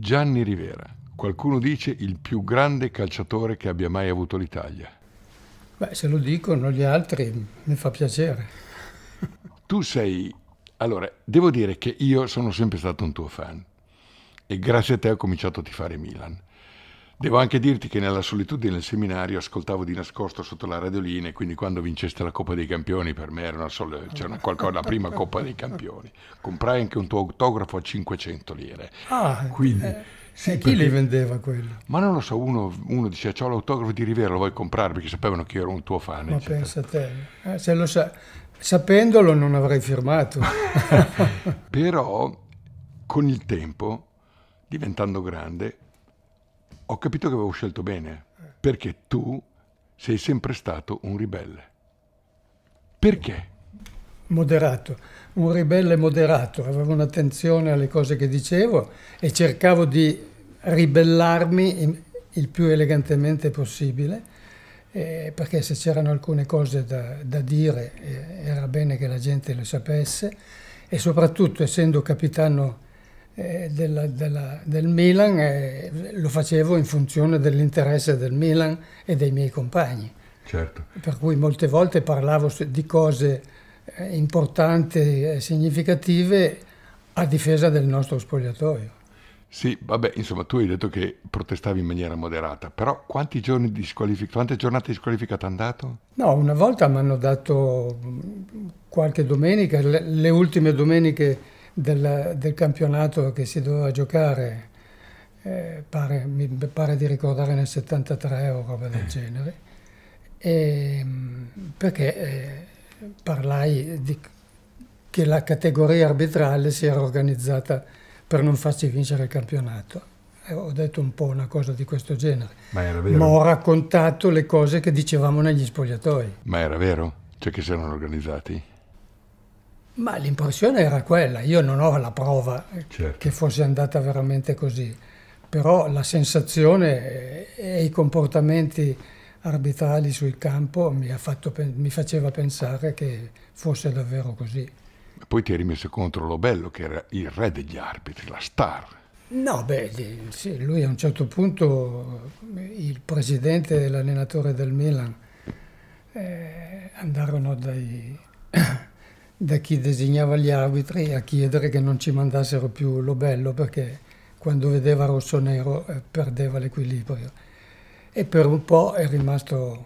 Gianni Rivera, qualcuno dice il più grande calciatore che abbia mai avuto l'Italia. Beh, se lo dicono gli altri mi fa piacere. Tu sei... Allora, devo dire che io sono sempre stato un tuo fan e grazie a te ho cominciato a tifare Milan. Devo anche dirti che nella solitudine del seminario ascoltavo di nascosto sotto la radiolina e quindi quando vinceste la Coppa dei Campioni per me era una sol- c'era una qualcosa, la prima Coppa dei Campioni. Comprai anche un tuo autografo a 500 lire. Ah, quindi... Eh. Sì, chi perché... li vendeva quello? Ma non lo so, uno, uno diceva ho l'autografo di Rivera, lo vuoi comprare perché sapevano che io ero un tuo fan. Ma eccetera. pensa a te, eh, se lo sa... sapendolo non avrei firmato. Però con il tempo, diventando grande, ho capito che avevo scelto bene, perché tu sei sempre stato un ribelle. Perché? Moderato, un ribelle moderato, avevo un'attenzione alle cose che dicevo e cercavo di ribellarmi il più elegantemente possibile, eh, perché se c'erano alcune cose da, da dire eh, era bene che la gente le sapesse e soprattutto essendo capitano eh, della, della, del Milan eh, lo facevo in funzione dell'interesse del Milan e dei miei compagni. Certo. Per cui molte volte parlavo di cose eh, importanti e significative a difesa del nostro spogliatoio. Sì, vabbè, insomma, tu hai detto che protestavi in maniera moderata, però quanti giorni di squalifica, quante giornate di squalifica ti hanno dato? No, una volta mi hanno dato mm, qualche domenica, le, le ultime domeniche del, del campionato che si doveva giocare, eh, pare, mi pare di ricordare nel 73 o roba del eh. genere, e, ehm, perché eh, parlai di, che la categoria arbitrale si era organizzata per non farci vincere il campionato eh, ho detto un po' una cosa di questo genere. Ma era vero? Ma ho raccontato le cose che dicevamo negli spogliatoi. Ma era vero? Cioè che si erano organizzati? Ma l'impressione era quella, io non ho la prova certo. che fosse andata veramente così, però la sensazione e i comportamenti arbitrali sul campo mi, fatto, mi faceva pensare che fosse davvero così. poi ti eri messo contro Lobello che era il re degli arbitri, la star. No, beh, sì, lui a un certo punto, il presidente e l'allenatore del Milan eh, andarono dai... da chi designava gli arbitri a chiedere che non ci mandassero più lo bello perché quando vedeva rosso-nero eh, perdeva l'equilibrio. E per un po' è rimasto,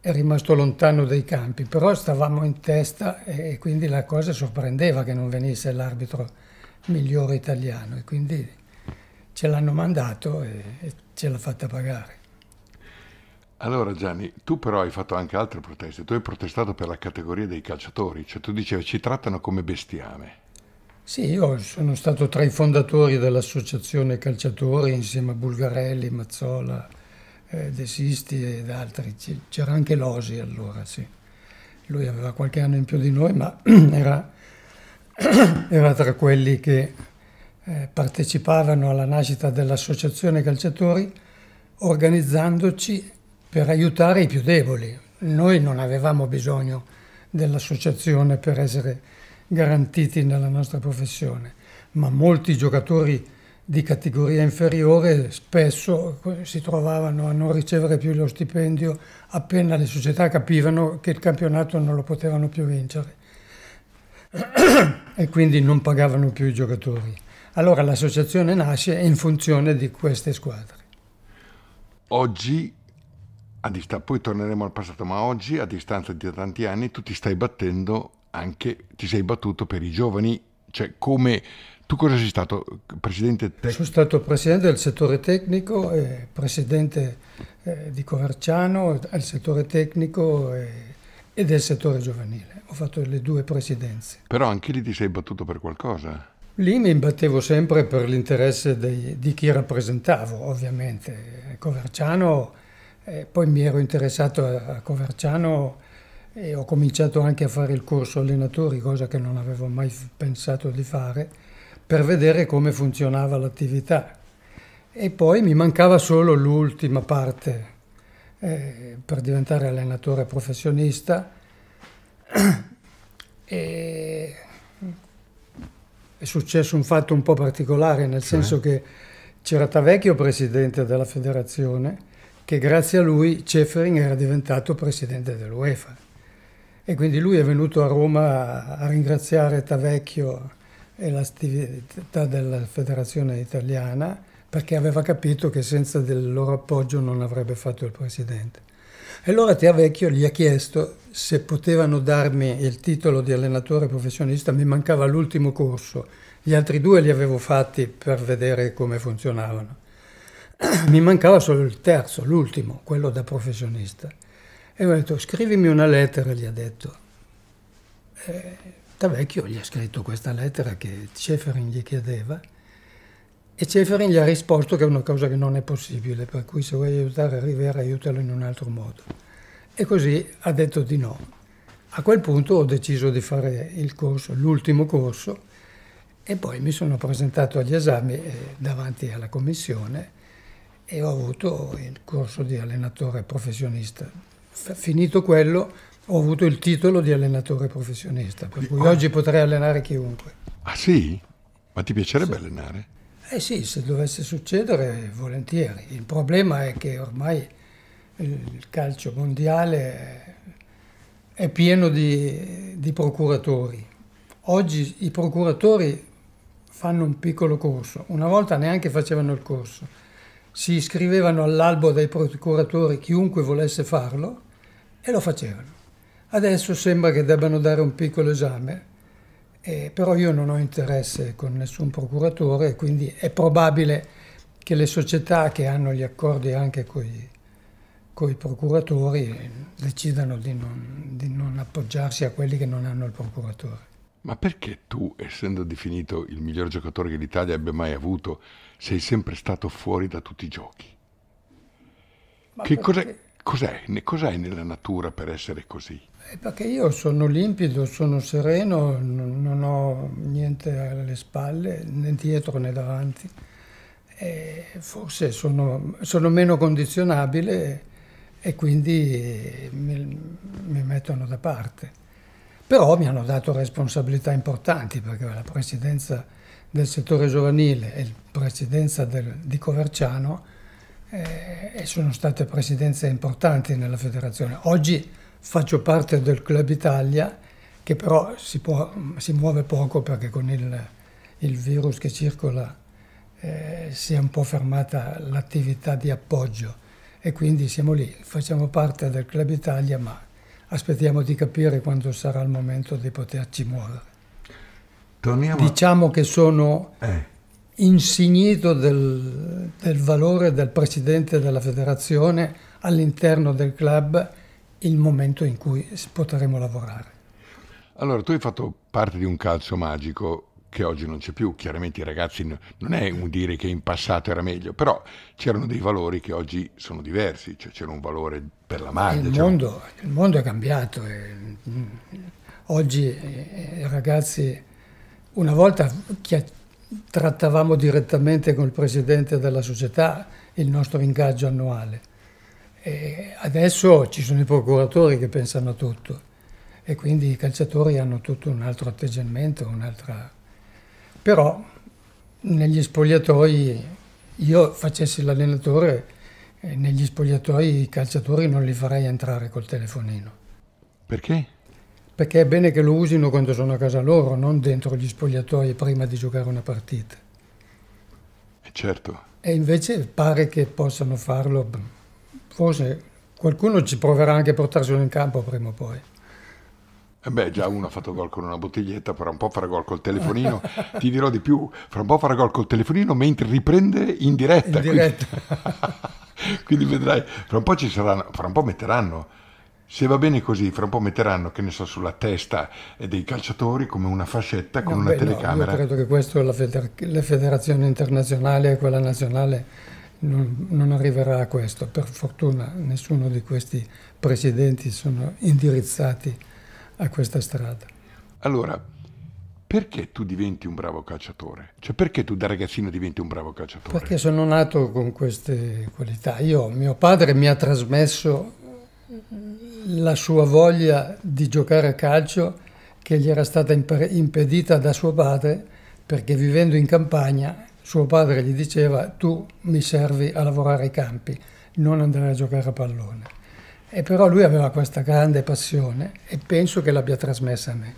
è rimasto, lontano dai campi, però stavamo in testa e quindi la cosa sorprendeva che non venisse l'arbitro migliore italiano e quindi ce l'hanno mandato e, e ce l'ha fatta pagare. Allora Gianni, tu però hai fatto anche altre proteste, tu hai protestato per la categoria dei calciatori, cioè tu dicevi ci trattano come bestiame. Sì, io sono stato tra i fondatori dell'associazione calciatori insieme a Bulgarelli, Mazzola, eh, De Sisti ed altri, c'era anche Losi allora, sì. Lui aveva qualche anno in più di noi, ma era, era tra quelli che eh, partecipavano alla nascita dell'associazione calciatori organizzandoci per aiutare i più deboli. Noi non avevamo bisogno dell'associazione per essere garantiti nella nostra professione, ma molti giocatori di categoria inferiore spesso si trovavano a non ricevere più lo stipendio appena le società capivano che il campionato non lo potevano più vincere e quindi non pagavano più i giocatori. Allora l'associazione nasce in funzione di queste squadre. Oggi a dista- poi torneremo al passato, ma oggi, a distanza di tanti anni, tu ti stai battendo anche, ti sei battuto per i giovani, cioè come... Tu cosa sei stato? Presidente tec- Sono stato presidente del settore tecnico, eh, presidente eh, di Coverciano, al settore tecnico eh, e del settore giovanile. Ho fatto le due presidenze. Però anche lì ti sei battuto per qualcosa? Lì mi imbattevo sempre per l'interesse dei, di chi rappresentavo, ovviamente. Coverciano eh, poi mi ero interessato a, a Coverciano e ho cominciato anche a fare il corso allenatori, cosa che non avevo mai pensato di fare, per vedere come funzionava l'attività. E poi mi mancava solo l'ultima parte eh, per diventare allenatore professionista. e è successo un fatto un po' particolare, nel cioè? senso che c'era Tavecchio presidente della federazione che grazie a lui Ceferin era diventato presidente dell'UEFA. E quindi lui è venuto a Roma a ringraziare Tavecchio e l'attività della federazione italiana perché aveva capito che senza del loro appoggio non avrebbe fatto il presidente. E allora Tavecchio gli ha chiesto se potevano darmi il titolo di allenatore professionista, mi mancava l'ultimo corso, gli altri due li avevo fatti per vedere come funzionavano. mi mancava solo il terzo, l'ultimo, quello da professionista. E ho detto, scrivimi una lettera, gli ha detto. E Tavecchio gli ha scritto questa lettera che Ceferin gli chiedeva e Ceferin gli ha risposto che è una cosa che non è possibile, per cui se vuoi aiutare Rivera aiutalo in un altro modo. E così ha detto di no. A quel punto ho deciso di fare il corso, l'ultimo corso, e poi mi sono presentato agli esami eh, davanti alla commissione e ho avuto il corso di allenatore professionista. Finito quello ho avuto il titolo di allenatore professionista, per cui oh. oggi potrei allenare chiunque. Ah sì? Ma ti piacerebbe sì. allenare? Eh sì, se dovesse succedere volentieri. Il problema è che ormai il calcio mondiale è pieno di, di procuratori. Oggi i procuratori fanno un piccolo corso, una volta neanche facevano il corso si iscrivevano all'albo dei procuratori chiunque volesse farlo e lo facevano. Adesso sembra che debbano dare un piccolo esame, eh, però io non ho interesse con nessun procuratore, quindi è probabile che le società che hanno gli accordi anche con i procuratori eh, decidano di non, di non appoggiarsi a quelli che non hanno il procuratore. Ma perché tu, essendo definito il miglior giocatore che l'Italia abbia mai avuto, sei sempre stato fuori da tutti i giochi. Ma che cos'è, cos'è, cos'è nella natura per essere così? Beh, perché io sono limpido, sono sereno, non, non ho niente alle spalle, né dietro né davanti. E forse sono, sono, meno condizionabile e quindi mi, mi mettono da parte. Però mi hanno dato responsabilità importanti perché la presidenza del settore giovanile e presidenza del, di Coverciano eh, e sono state presidenze importanti nella federazione. Oggi faccio parte del Club Italia che però si, può, si muove poco perché con il, il virus che circola eh, si è un po' fermata l'attività di appoggio e quindi siamo lì, facciamo parte del Club Italia ma aspettiamo di capire quando sarà il momento di poterci muovere. Torniamo... Diciamo che sono eh. insignito del, del valore del presidente della federazione all'interno del club il momento in cui potremo lavorare. Allora, tu hai fatto parte di un calcio magico che oggi non c'è più, chiaramente i ragazzi non è un dire che in passato era meglio, però c'erano dei valori che oggi sono diversi, cioè c'era un valore per la maglia. Il, cioè... mondo, il mondo, è cambiato, e, mm, oggi i eh, eh, ragazzi una volta trattavamo direttamente con il presidente della società il nostro ingaggio annuale. E adesso ci sono i procuratori che pensano a tutto e quindi i calciatori hanno tutto un altro atteggiamento, un'altra... Però negli spogliatoi, io facessi l'allenatore, eh, negli spogliatoi i calciatori non li farei entrare col telefonino. Perché? perché è bene che lo usino quando sono a casa loro, non dentro gli spogliatoi prima di giocare una partita. Eh, certo. E invece pare che possano farlo, forse qualcuno ci proverà anche a portarselo in campo prima o poi. Eh beh, già uno ha fatto gol con una bottiglietta, fra un po' farà gol col telefonino. Ti dirò di più, fra un po' farà gol col telefonino mentre riprende in diretta. In diretta. Quindi, quindi vedrai, fra un po' ci saranno, fra un po' metteranno se va bene così, fra un po' metteranno, che ne so, sulla testa eh, dei calciatori come una fascetta con no, una beh, telecamera. No, io credo che questo la feder- le federazioni internazionali e quella nazionale non, non, arriverà a questo. Per fortuna nessuno di questi presidenti sono indirizzati a questa strada. Allora, perché tu diventi un bravo calciatore? Cioè perché tu da ragazzino diventi un bravo calciatore? Perché sono nato con queste qualità. Io, mio padre mi ha trasmesso la sua voglia di giocare a calcio che gli era stata impedita da suo padre perché vivendo in campagna suo padre gli diceva tu mi servi a lavorare ai campi, non andare a giocare a pallone. E però lui aveva questa grande passione e penso che l'abbia trasmessa a me.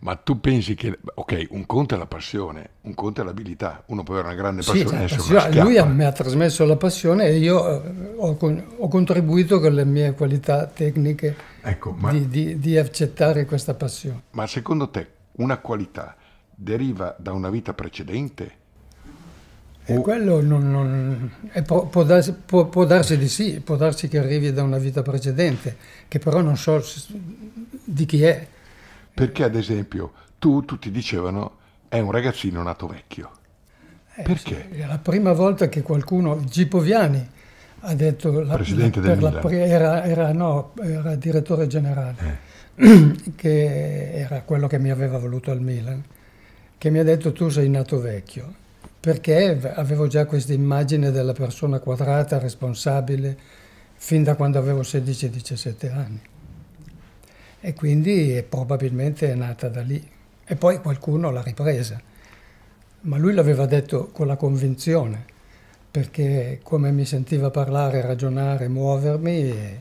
Ma tu pensi che, ok, un conto è la passione, un conto è l'abilità, uno può avere una grande passione. Sì, sì, sì, lui mi ha eh. trasmesso la passione e io eh, ho, ho contribuito con le mie qualità tecniche ecco, ma, di, di, di accettare questa passione. Ma secondo te una qualità deriva da una vita precedente? E quello non, non, può, può, darsi, può, può, darsi, di sì, può darsi che arrivi da una vita precedente, che però non so di chi è. Perché ad esempio tu tutti dicevano è un ragazzino nato vecchio. Eh, Perché? Sì, la prima volta che qualcuno, Gipo Viani, ha detto... La, Presidente la, del la, era, era, no, era direttore generale, eh. che era quello che mi aveva voluto al Milan, che mi ha detto tu sei nato vecchio perché avevo già questa immagine della persona quadrata, responsabile, fin da quando avevo 16-17 anni e quindi è probabilmente è nata da lì. E poi qualcuno l'ha ripresa, ma lui l'aveva detto con la convinzione, perché come mi sentiva parlare, ragionare, muovermi,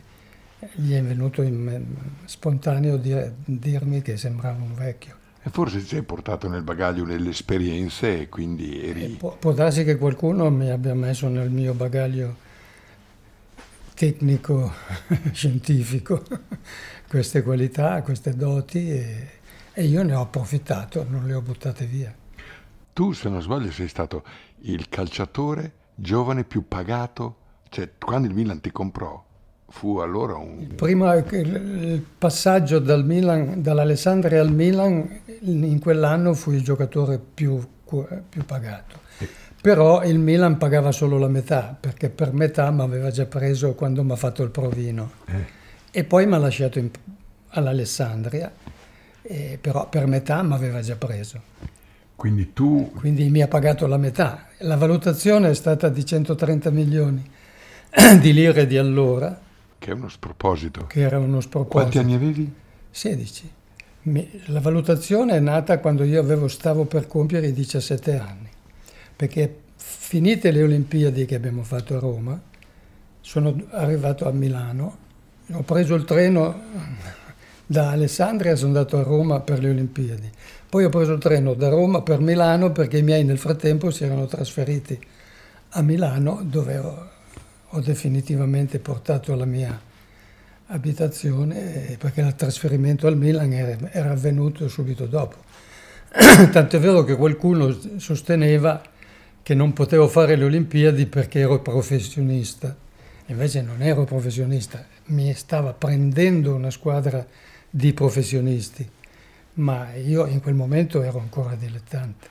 gli è venuto in, spontaneo dire, dirmi che sembrava un vecchio. E forse ti sei portato nel bagaglio delle esperienze e quindi eri... E può, può darsi che qualcuno mi abbia messo nel mio bagaglio tecnico, scientifico, queste qualità, queste doti e, e io ne ho approfittato, non le ho buttate via. Tu, se non sbaglio, sei stato il calciatore giovane più pagato, cioè quando il Milan ti comprò, fu allora un... Prima il passaggio dal dall'Alessandria al Milan, in quell'anno fu il giocatore più, più pagato. E però il Milan pagava solo la metà, perché per metà mi aveva già preso quando mi ha fatto il provino. Eh. E poi mi ha lasciato all'Alessandria, eh, però per metà mi aveva già preso. Quindi tu... Quindi mi ha pagato la metà. La valutazione è stata di 130 milioni di lire di allora. Che è uno sproposito. Che era uno sproposito. Quanti anni avevi? 16. Mi, la valutazione è nata quando io avevo, stavo per compiere i 17 anni perché finite le Olimpiadi che abbiamo fatto a Roma, sono arrivato a Milano, ho preso il treno da Alessandria e sono andato a Roma per le Olimpiadi. Poi ho preso il treno da Roma per Milano perché i miei nel frattempo si erano trasferiti a Milano dove ho, ho definitivamente portato la mia abitazione perché il trasferimento al Milan era, era avvenuto subito dopo. Tant'è vero che qualcuno sosteneva che non potevo fare le Olimpiadi perché ero professionista. Invece non ero professionista, mi stava prendendo una squadra di professionisti, ma io in quel momento ero ancora dilettante.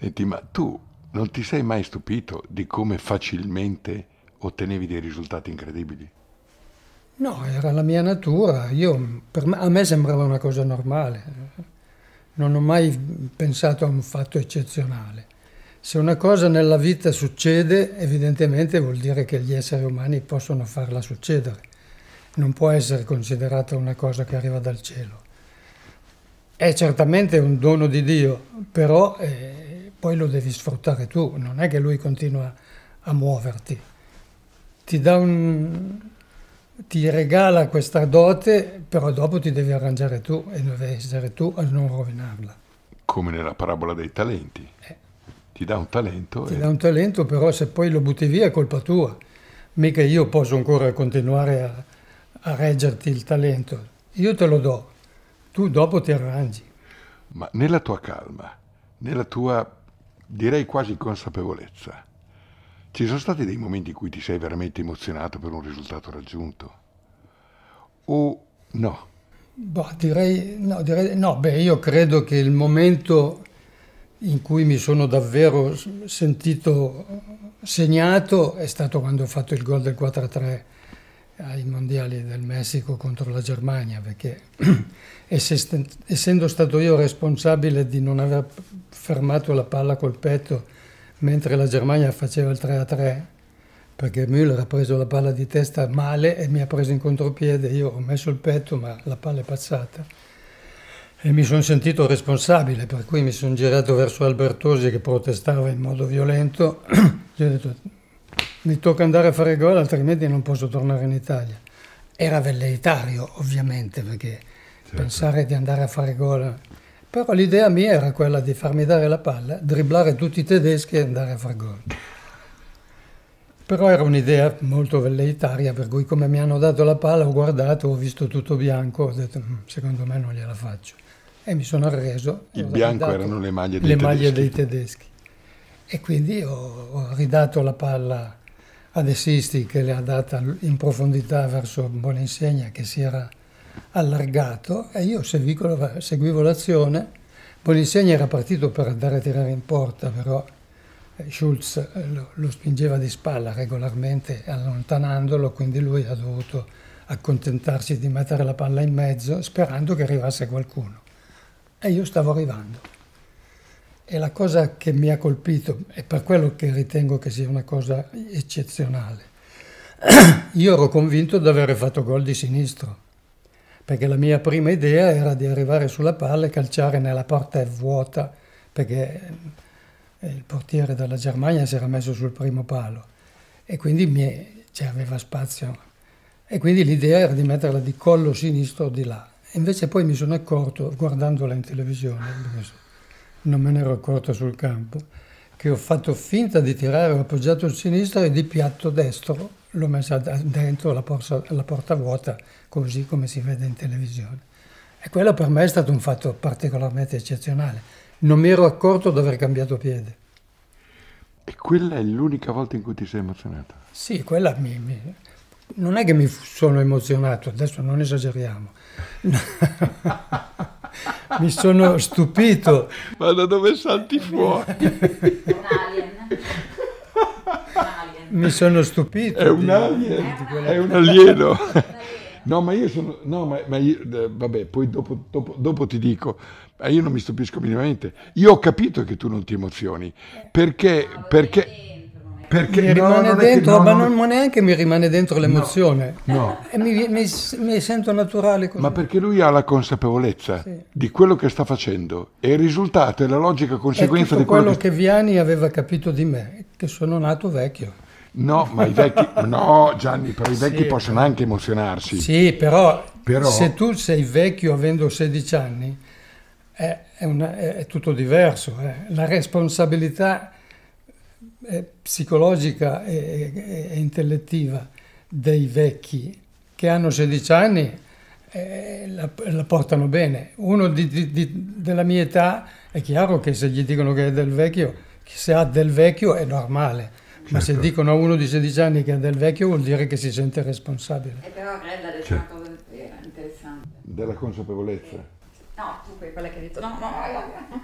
Senti, ma tu non ti sei mai stupito di come facilmente ottenevi dei risultati incredibili? No, era la mia natura, io, me, a me sembrava una cosa normale, non ho mai pensato a un fatto eccezionale. Se una cosa nella vita succede, evidentemente vuol dire che gli esseri umani possono farla succedere. Non può essere considerata una cosa che arriva dal cielo. È certamente un dono di Dio, però eh, poi lo devi sfruttare tu, non è che lui continua a muoverti. Ti, un... ti regala questa dote, però dopo ti devi arrangiare tu e devi essere tu a non rovinarla. Come nella parabola dei talenti. Eh ti dà un talento. Ti e... dà un talento, però se poi lo butti via è colpa tua. Mica io posso ancora continuare a, a reggerti il talento. Io te lo do, tu dopo ti arrangi. Ma nella tua calma, nella tua direi quasi consapevolezza, ci sono stati dei momenti in cui ti sei veramente emozionato per un risultato raggiunto? O no? Boh, direi, no, direi no, beh, io credo che il momento in cui mi sono davvero sentito segnato è stato quando ho fatto il gol del 4-3 ai mondiali del Messico contro la Germania, perché essendo stato io responsabile di non aver fermato la palla col petto mentre la Germania faceva il 3-3, perché Müller ha preso la palla di testa male e mi ha preso in contropiede, io ho messo il petto ma la palla è passata e mi sono sentito responsabile, per cui mi sono girato verso Albertosi che protestava in modo violento. Gli ho detto, mi tocca andare a fare gol, altrimenti non posso tornare in Italia. Era velleitario, ovviamente, perché certo. pensare di andare a fare gol... Però l'idea mia era quella di farmi dare la palla, dribblare tutti i tedeschi e andare a fare gol. Però era un'idea molto velleitaria, per cui come mi hanno dato la palla ho guardato, ho visto tutto bianco, ho detto mm, secondo me non gliela faccio. E mi sono arreso. Il bianco erano le maglie dei le tedeschi. maglie dei tedeschi. E quindi ho, ho ridato la palla a De Sisti che le ha data in profondità verso Boninsegna che si era allargato e io seguivo, seguivo l'azione. Boninsegna era partito per andare a tirare in porta, però eh, Schulz eh, lo, spingeva di spalla regolarmente allontanandolo, quindi lui ha dovuto accontentarsi di mettere la palla in mezzo sperando che arrivasse qualcuno. E io stavo arrivando. E la cosa che mi ha colpito, e per quello che ritengo che sia una cosa eccezionale, io ero convinto di aver fatto gol di sinistro, perché la mia prima idea era di arrivare sulla palla e calciare nella porta vuota, perché eh, il portiere della Germania si era messo sul primo palo e quindi mie, cioè, aveva spazio. E quindi l'idea era di metterla di collo sinistro di là. Invece poi mi sono accorto, guardandola in televisione, non me ne ero accorto sul campo, che ho fatto finta di tirare, ho appoggiato il sinistro e di piatto destro l'ho messa dentro la porta, la porta vuota, così come si vede in televisione. E quello per me è stato un fatto particolarmente eccezionale non mi ero accorto di aver cambiato piede. E quella è l'unica volta in cui ti sei emozionato? Sì, quella mi, mi... Non è che mi sono emozionato, adesso non esageriamo. mi sono stupito. Ma da dove salti fuori? Un alien. mi sono stupito. È un alien, di, di è un alieno. No, ma io sono... No, ma, ma io... Eh, vabbè, poi dopo, dopo, dopo ti dico... Eh, io non mi stupisco minimamente. Io ho capito che tu non ti emozioni perché. perché perché mi rimane no, non dentro, non, ma non, neanche mi rimane dentro l'emozione, no, no. Eh, mi, mi, mi, sento naturale così. Ma perché lui ha la consapevolezza sì. di quello che sta facendo e il risultato è la logica conseguenza di quello, quello che... che Viani aveva capito di me, che sono nato vecchio. No, ma i vecchi, no Gianni, però i vecchi sì, possono anche emozionarsi. Sì, però, però se tu sei vecchio avendo 16 anni, è, è, una, è, è tutto diverso. Eh. La responsabilità eh, psicologica e, e, e, intellettiva dei vecchi che hanno 16 anni eh, la, la, portano bene. Uno di, di, di, della mia età è chiaro che se gli dicono che è del vecchio, se ha del vecchio è normale. Certo. Ma se certo. dicono a uno di 16 anni che ha del vecchio vuol dire che si sente responsabile. E eh, però lei ha detto una interessante. Della consapevolezza. No, tu fai quella che hai detto, no, no, no,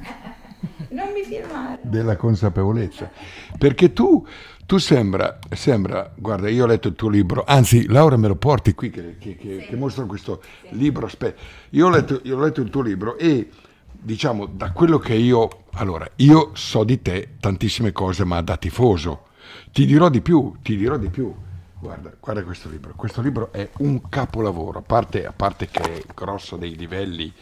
non mi firmare. Della consapevolezza. Perché tu, tu sembra, sembra, guarda, io ho letto il tuo libro, anzi Laura me lo porti qui che, che, che, sì. che mostro questo sì. libro. Io ho, letto, io ho letto il tuo libro e diciamo da quello che io... Allora, io so di te tantissime cose, ma da tifoso. Ti dirò di più, ti dirò di più. Guarda, guarda, questo libro. Questo libro è un capolavoro, a parte, a parte che è grosso dei livelli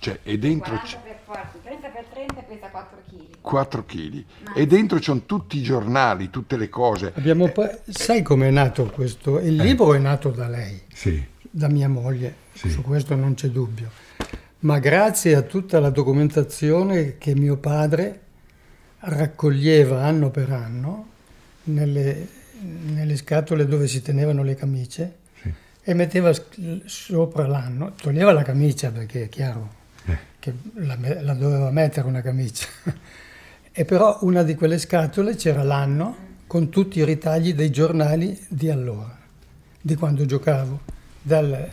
cioè, e dentro 40 per 30 per 30 pesa 4 kg. 4 kg. Ma... E dentro ci sono tutti i giornali, tutte le cose. Eh, sai com'è nato questo? Il eh. libro è nato da lei, sì. da mia moglie, sì. su questo non c'è dubbio. Ma grazie a tutta la documentazione che mio padre raccoglieva anno per anno nelle, nelle scatole dove si tenevano le camicie, e metteva sopra l'anno, toglieva la camicia perché è chiaro, che la, la doveva mettere una camicia. e però una di quelle scatole c'era l'anno con tutti i ritagli dei giornali di allora, di quando giocavo, dal,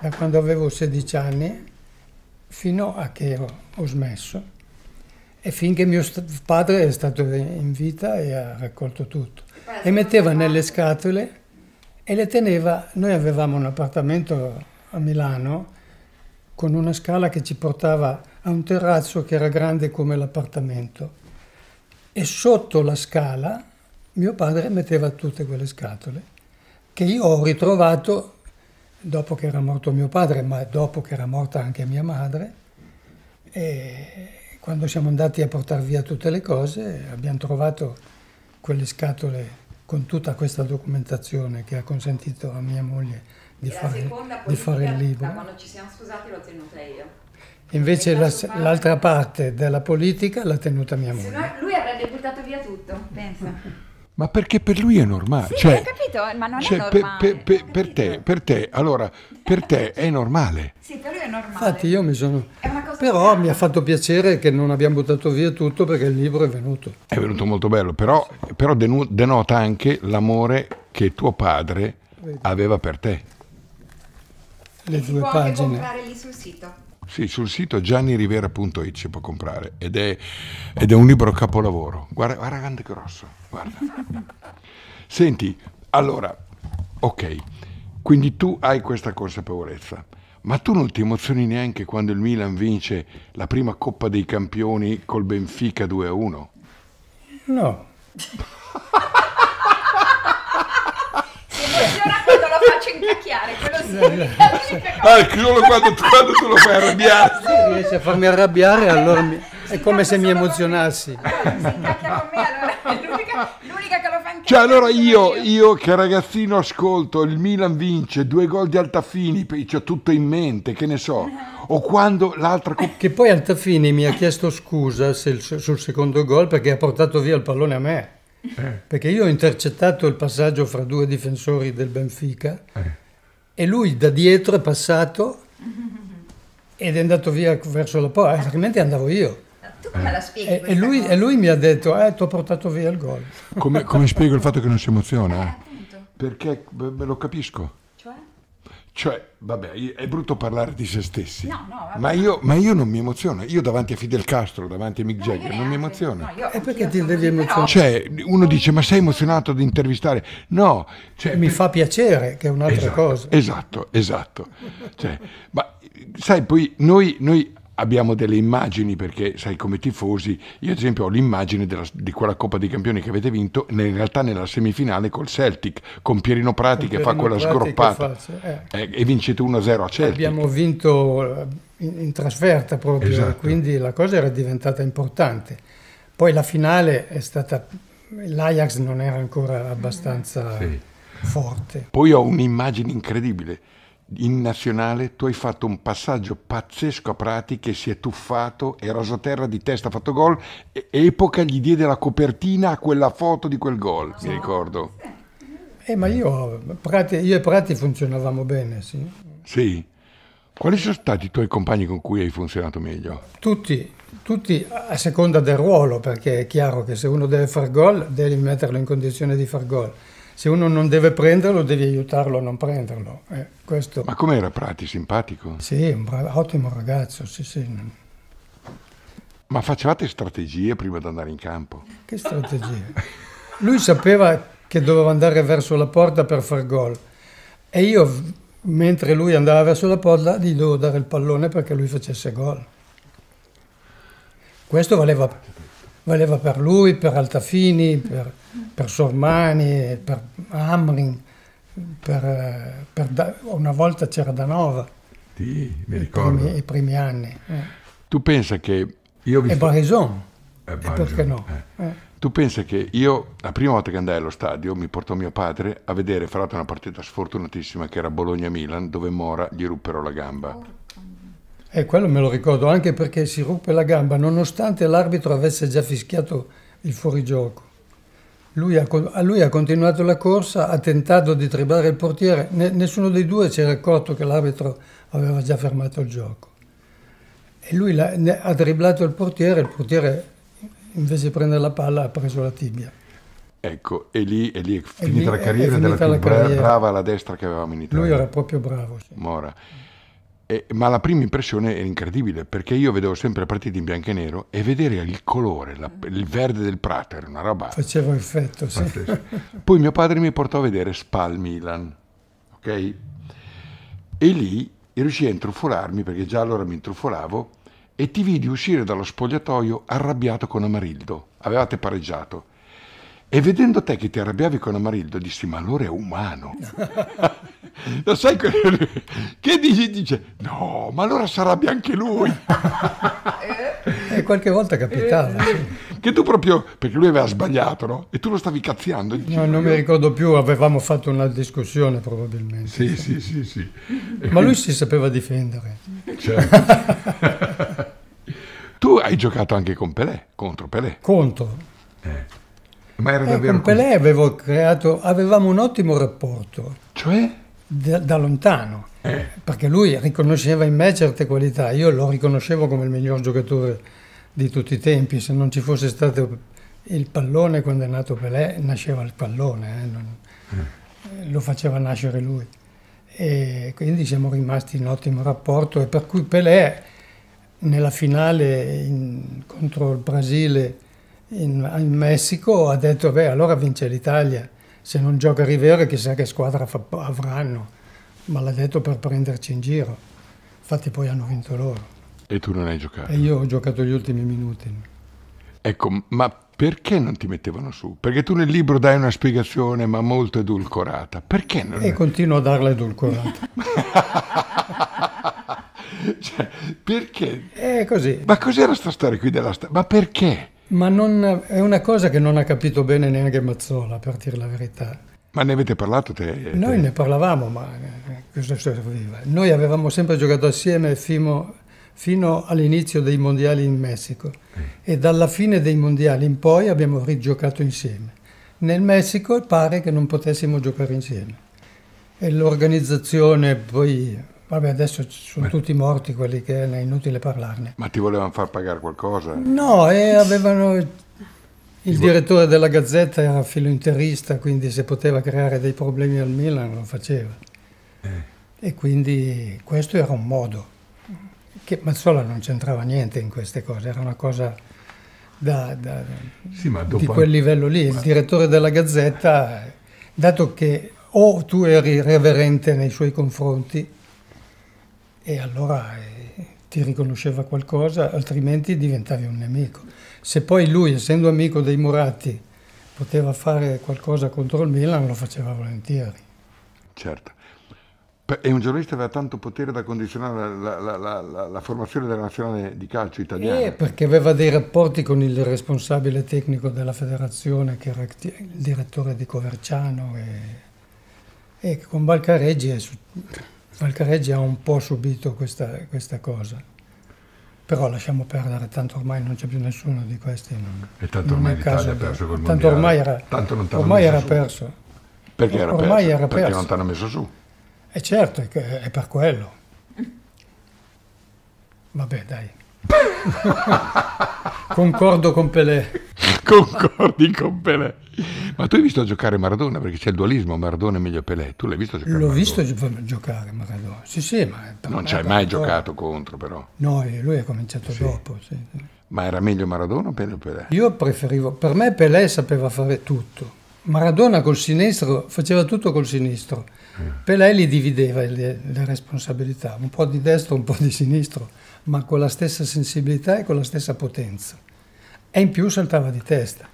da quando avevo 16 anni fino a che ho, ho smesso e finché mio padre è stato in vita e ha raccolto tutto. E metteva nelle scatole e le teneva, noi avevamo un appartamento a Milano con una scala che ci portava a un terrazzo che era grande come l'appartamento. E sotto la scala mio padre metteva tutte quelle scatole che io ho ritrovato dopo che era morto mio padre, ma dopo che era morta anche mia madre. E quando siamo andati a portare via tutte le cose abbiamo trovato quelle scatole con tutta questa documentazione che ha consentito a mia moglie di, fare, di fare, il libro. quando ci siamo sposati l'ho tenuta io. Invece l'altra la, parte... parte della politica l'ha tenuta mia moglie. No, lui avrebbe buttato via tutto, pensa. Ma perché per lui è normale? Sì, cioè, capito, ma non cioè, è normale. Per, per, per, te, per te, allora, per te è normale. Sì, per lui è normale. Infatti io mi sono... Però strana. mi ha fatto piacere che non abbiamo buttato via tutto perché il libro è venuto. È venuto molto bello, però, però denota anche l'amore che tuo padre aveva per te le due può pagine. Può comprare lì sul sito. Sì, sul sito giannirivera.it si può comprare ed è, ed è, un libro capolavoro. Guarda, guarda quanto grosso. Guarda. Senti, allora, ok, quindi tu hai questa consapevolezza, ma tu non ti emozioni neanche quando il Milan vince la prima Coppa dei Campioni col Benfica 2-1? No. funziona quando lo faccio incacchiare, quello sì. ah, quando, quando tu lo fai arrabbiare. Se riesci a farmi arrabbiare, allora mi... è come se mi emozionassi. si incacchia con me, allora l'unica, l'unica che lo fa cioè allora io, io, che ragazzino ascolto il Milan vince due gol di Altafini ho tutto in mente che ne so o quando l'altra che poi Altafini mi ha chiesto scusa sul secondo gol perché ha portato via il pallone a me eh. Perché io ho intercettato il passaggio fra due difensori del Benfica eh. e lui da dietro è passato ed è andato via verso la porta, eh, altrimenti andavo io. Tu come la spieghi? E lui, e, lui, mi ha detto, eh, ah, ti ho portato via il gol. Come, come spiego il fatto che non si emoziona? Eh, perché me lo capisco. Cioè, vabbè, è brutto parlare di se stessi. No, no, ma, io, ma, io, non mi emoziono. Io davanti a Fidel Castro, davanti a Mick no, Jagger, non mi emoziono. No, e perché ti devi emozionare? Cioè, uno dice, ma sei emozionato ad intervistare? No. Cioè, mi per... fa piacere, che è un'altra esatto, cosa. Esatto, esatto. cioè, ma sai, poi noi, noi abbiamo delle immagini perché sai come tifosi io ad esempio ho l'immagine della, di quella Coppa dei Campioni che avete vinto in realtà nella semifinale col Celtic con Pierino Prati con che Pierino fa quella Prati sgroppata fa, eh. eh. e, vincete 1-0 a Celtic abbiamo vinto eh, in, in trasferta proprio esatto. quindi la cosa era diventata importante poi la finale è stata l'Ajax non era ancora abbastanza sì. forte poi ho un'immagine incredibile in nazionale tu hai fatto un passaggio pazzesco a Prati che si è tuffato, è raso terra di testa, ha fatto gol. E Epoca gli diede la copertina a quella foto di quel gol, mi ricordo. Eh, ma io, Prati, io e Prati funzionavamo bene, sì. Sì. Quali sono stati i tuoi compagni con cui hai funzionato meglio? Tutti, tutti a seconda del ruolo, perché è chiaro che se uno deve far gol, devi metterlo in condizione di far gol se uno non deve prenderlo devi aiutarlo a non prenderlo. Eh, questo... Ma com'era Prati, simpatico? Sì, un bravo, ottimo ragazzo, sì, sì. Ma facevate strategie prima di andare in campo? Che strategie? Lui sapeva che doveva andare verso la porta per far gol e io, mentre lui andava verso la porta, gli dovevo dare il pallone perché lui facesse gol. Questo valeva valeva per lui, per Altafini, per, per Sormani, per Amrin, per, per, una volta c'era Danova. Sì, mi ricordo. I primi, i primi anni. Eh. Tu pensa che io vi... E Barison, eh, E perché no? Eh. eh. Tu pensa che io, la prima volta che andai allo stadio, mi portò mio padre a vedere, fra l'altro, una partita sfortunatissima che era Bologna-Milan, dove Mora gli ruppero la gamba. Oh. E eh, quello me lo ricordo anche perché si ruppe la gamba nonostante l'arbitro avesse già fischiato il fuorigioco. Lui ha, lui ha continuato la corsa, ha tentato di tribrare il portiere, ne, nessuno dei due si era accorto che l'arbitro aveva già fermato il gioco. E lui la, ne, ha dribblato il portiere, il portiere invece di prendere la palla ha preso la tibia. Ecco, e lì, e lì è finita e lì, la carriera finita della la più carriera. brava alla destra che avevamo in Italia. Lui era proprio bravo. Sì. Mora eh, ma la prima impressione era incredibile perché io vedevo sempre partite in bianco e nero e vedere il colore, la, il verde del prato era una roba. Faceva effetto, sì. Poi mio padre mi portò a vedere Spal Milan, ok? E lì riuscii a intrufolarmi perché già allora mi intrufolavo e ti vidi uscire dallo spogliatoio arrabbiato con Amarildo. Avevate pareggiato e vedendo te che ti arrabbiavi con Amarildo, dissi, ma allora è umano. Lo sai quello che dici? dice, no, ma allora si arrabbia anche lui. E qualche volta capitava. Sì. Che tu proprio, perché lui aveva sbagliato, no? E tu lo stavi cazziando. no, non mi ricordo più, avevamo fatto una discussione probabilmente. Sì, sì, sì, sì. ma lui si sapeva difendere. Certo. tu hai giocato anche con Pelé, contro Pelé. Contro. Eh. Ma era eh, davvero eh, con Pelé così. avevo creato, avevamo un ottimo rapporto. Cioè? Da, da lontano. Eh. Perché lui riconosceva in me certe qualità, io lo riconoscevo come il miglior giocatore di tutti i tempi, se non ci fosse stato il pallone quando è nato Pelé nasceva il pallone, eh, non, eh. lo faceva nascere lui. E quindi siamo rimasti in ottimo rapporto e per cui Pelé nella finale in, contro il Brasile in, in Messico ha detto beh allora vince l'Italia, se non gioca Rivera chissà che squadra fa, avranno, ma l'ha detto per prenderci in giro, infatti poi hanno vinto loro. E tu non hai giocato? E io ho giocato gli ultimi minuti. Ecco, ma perché non ti mettevano su? Perché tu nel libro dai una spiegazione, ma molto edulcorata. Perché non... E continuo a darla edulcorata. cioè, perché? È così. Ma cos'era sta storia qui della storia? Ma perché? Ma non, è una cosa che non ha capito bene neanche Mazzola, per dire la verità. Ma ne avete parlato te? Noi ne parlavamo, ma eh, cosa serviva? Noi avevamo sempre giocato assieme fino, fino all'inizio dei mondiali in Messico mm. e dalla fine dei mondiali in poi abbiamo rigiocato insieme. Nel Messico pare che non potessimo giocare insieme e l'organizzazione poi Vabbè, adesso sono Beh. tutti morti quelli che è inutile parlarne. Ma ti volevano far pagare qualcosa? No, e avevano... Il direttore della Gazzetta era filointerista, quindi se poteva creare dei problemi al Milan lo faceva. Eh. E quindi questo era un modo. Che Mazzola non c'entrava niente in queste cose, era una cosa da, da, sì, di quel livello lì. Il direttore della Gazzetta, dato che o tu eri reverente nei suoi confronti, e allora eh, ti riconosceva qualcosa, altrimenti diventavi un nemico. Se poi lui, essendo amico dei Moratti, poteva fare qualcosa contro il Milan, lo faceva volentieri. Certo. E un giornalista aveva tanto potere da condizionare la, la, la, la formazione della nazionale di calcio italiana? Eh, perché aveva dei rapporti con il responsabile tecnico della federazione, che era il direttore di Coverciano, e, e con Balcareggi è successo Alcareggi ha un po' subito questa, questa, cosa, però lasciamo perdere, tanto ormai non c'è più nessuno di questi. Non, e tanto ormai l'Italia ha perso col tanto ormai era, tanto non ormai era su. perso. Perché era ormai perso? Era perché perso. non t'hanno messo su. E eh, certo, è per quello. Vabbè, dai. Concordo con Pelé. Concordi con Pelé. Ma tu hai visto giocare Maradona? Perché c'è il dualismo Maradona è meglio Pelé. Tu l'hai visto giocare? L'ho Maradona? visto giocare Maradona. Sì, sì, ma non ci hai mai giocato contro, però. No, eh, lui ha cominciato sì. dopo. Sì. Ma era meglio Maradona o meglio Pelé? Io preferivo, per me Pelé sapeva fare tutto. Maradona col sinistro faceva tutto col sinistro. Mm. Pelé li divideva le, le responsabilità, un po' di destro, un po' di sinistro ma con la stessa sensibilità e con la stessa potenza. E in più saltava di testa.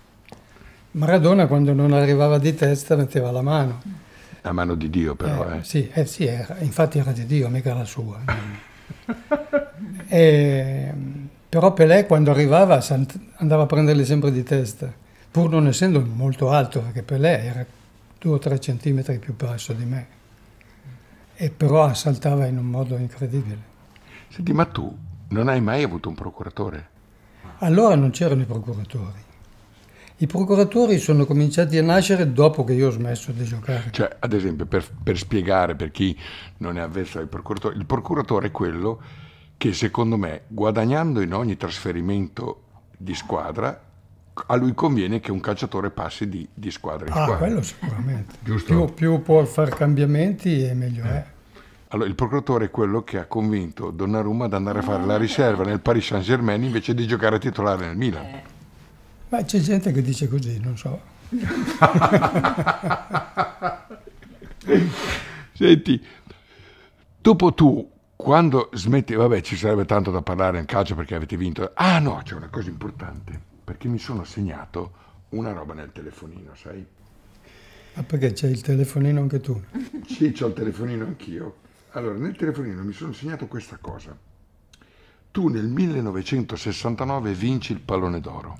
Maradona quando non arrivava di testa metteva la mano. La mano di Dio però, eh? eh. Sì, eh, sì era. infatti era di Dio, mica la sua. e, però Pelé quando arrivava andava a prenderli sempre di testa, pur non essendo molto alto, perché Pelé era due o tre centimetri più basso di me, e però saltava in un modo incredibile. Senti, ma tu non hai mai avuto un procuratore? Allora non c'erano i procuratori. I procuratori sono cominciati a nascere dopo che io ho smesso di giocare. Cioè, ad esempio, per, per spiegare per chi non è avverso ai procuratori, il procuratore è quello che secondo me, guadagnando in ogni trasferimento di squadra, a lui conviene che un calciatore passi di, di squadra in ah, squadra. Ah, quello sicuramente. Giusto? Più, più, può fare cambiamenti e meglio eh. è. Allora, il procuratore è quello che ha convinto Donnarumma ad andare a fare la riserva nel Paris Saint-Germain invece di giocare a titolare nel Milan. Eh. Ma c'è gente che dice così, non so. Senti, dopo tu, quando smetti, vabbè ci sarebbe tanto da parlare nel calcio perché avete vinto, ah no, c'è una cosa importante, perché mi sono segnato una roba nel telefonino, sai? Ma ah, perché c'è il telefonino anche tu? Sì, ho il telefonino anch'io. Allora, nel telefonino mi sono segnato questa cosa. Tu nel 1969 vinci il pallone d'oro,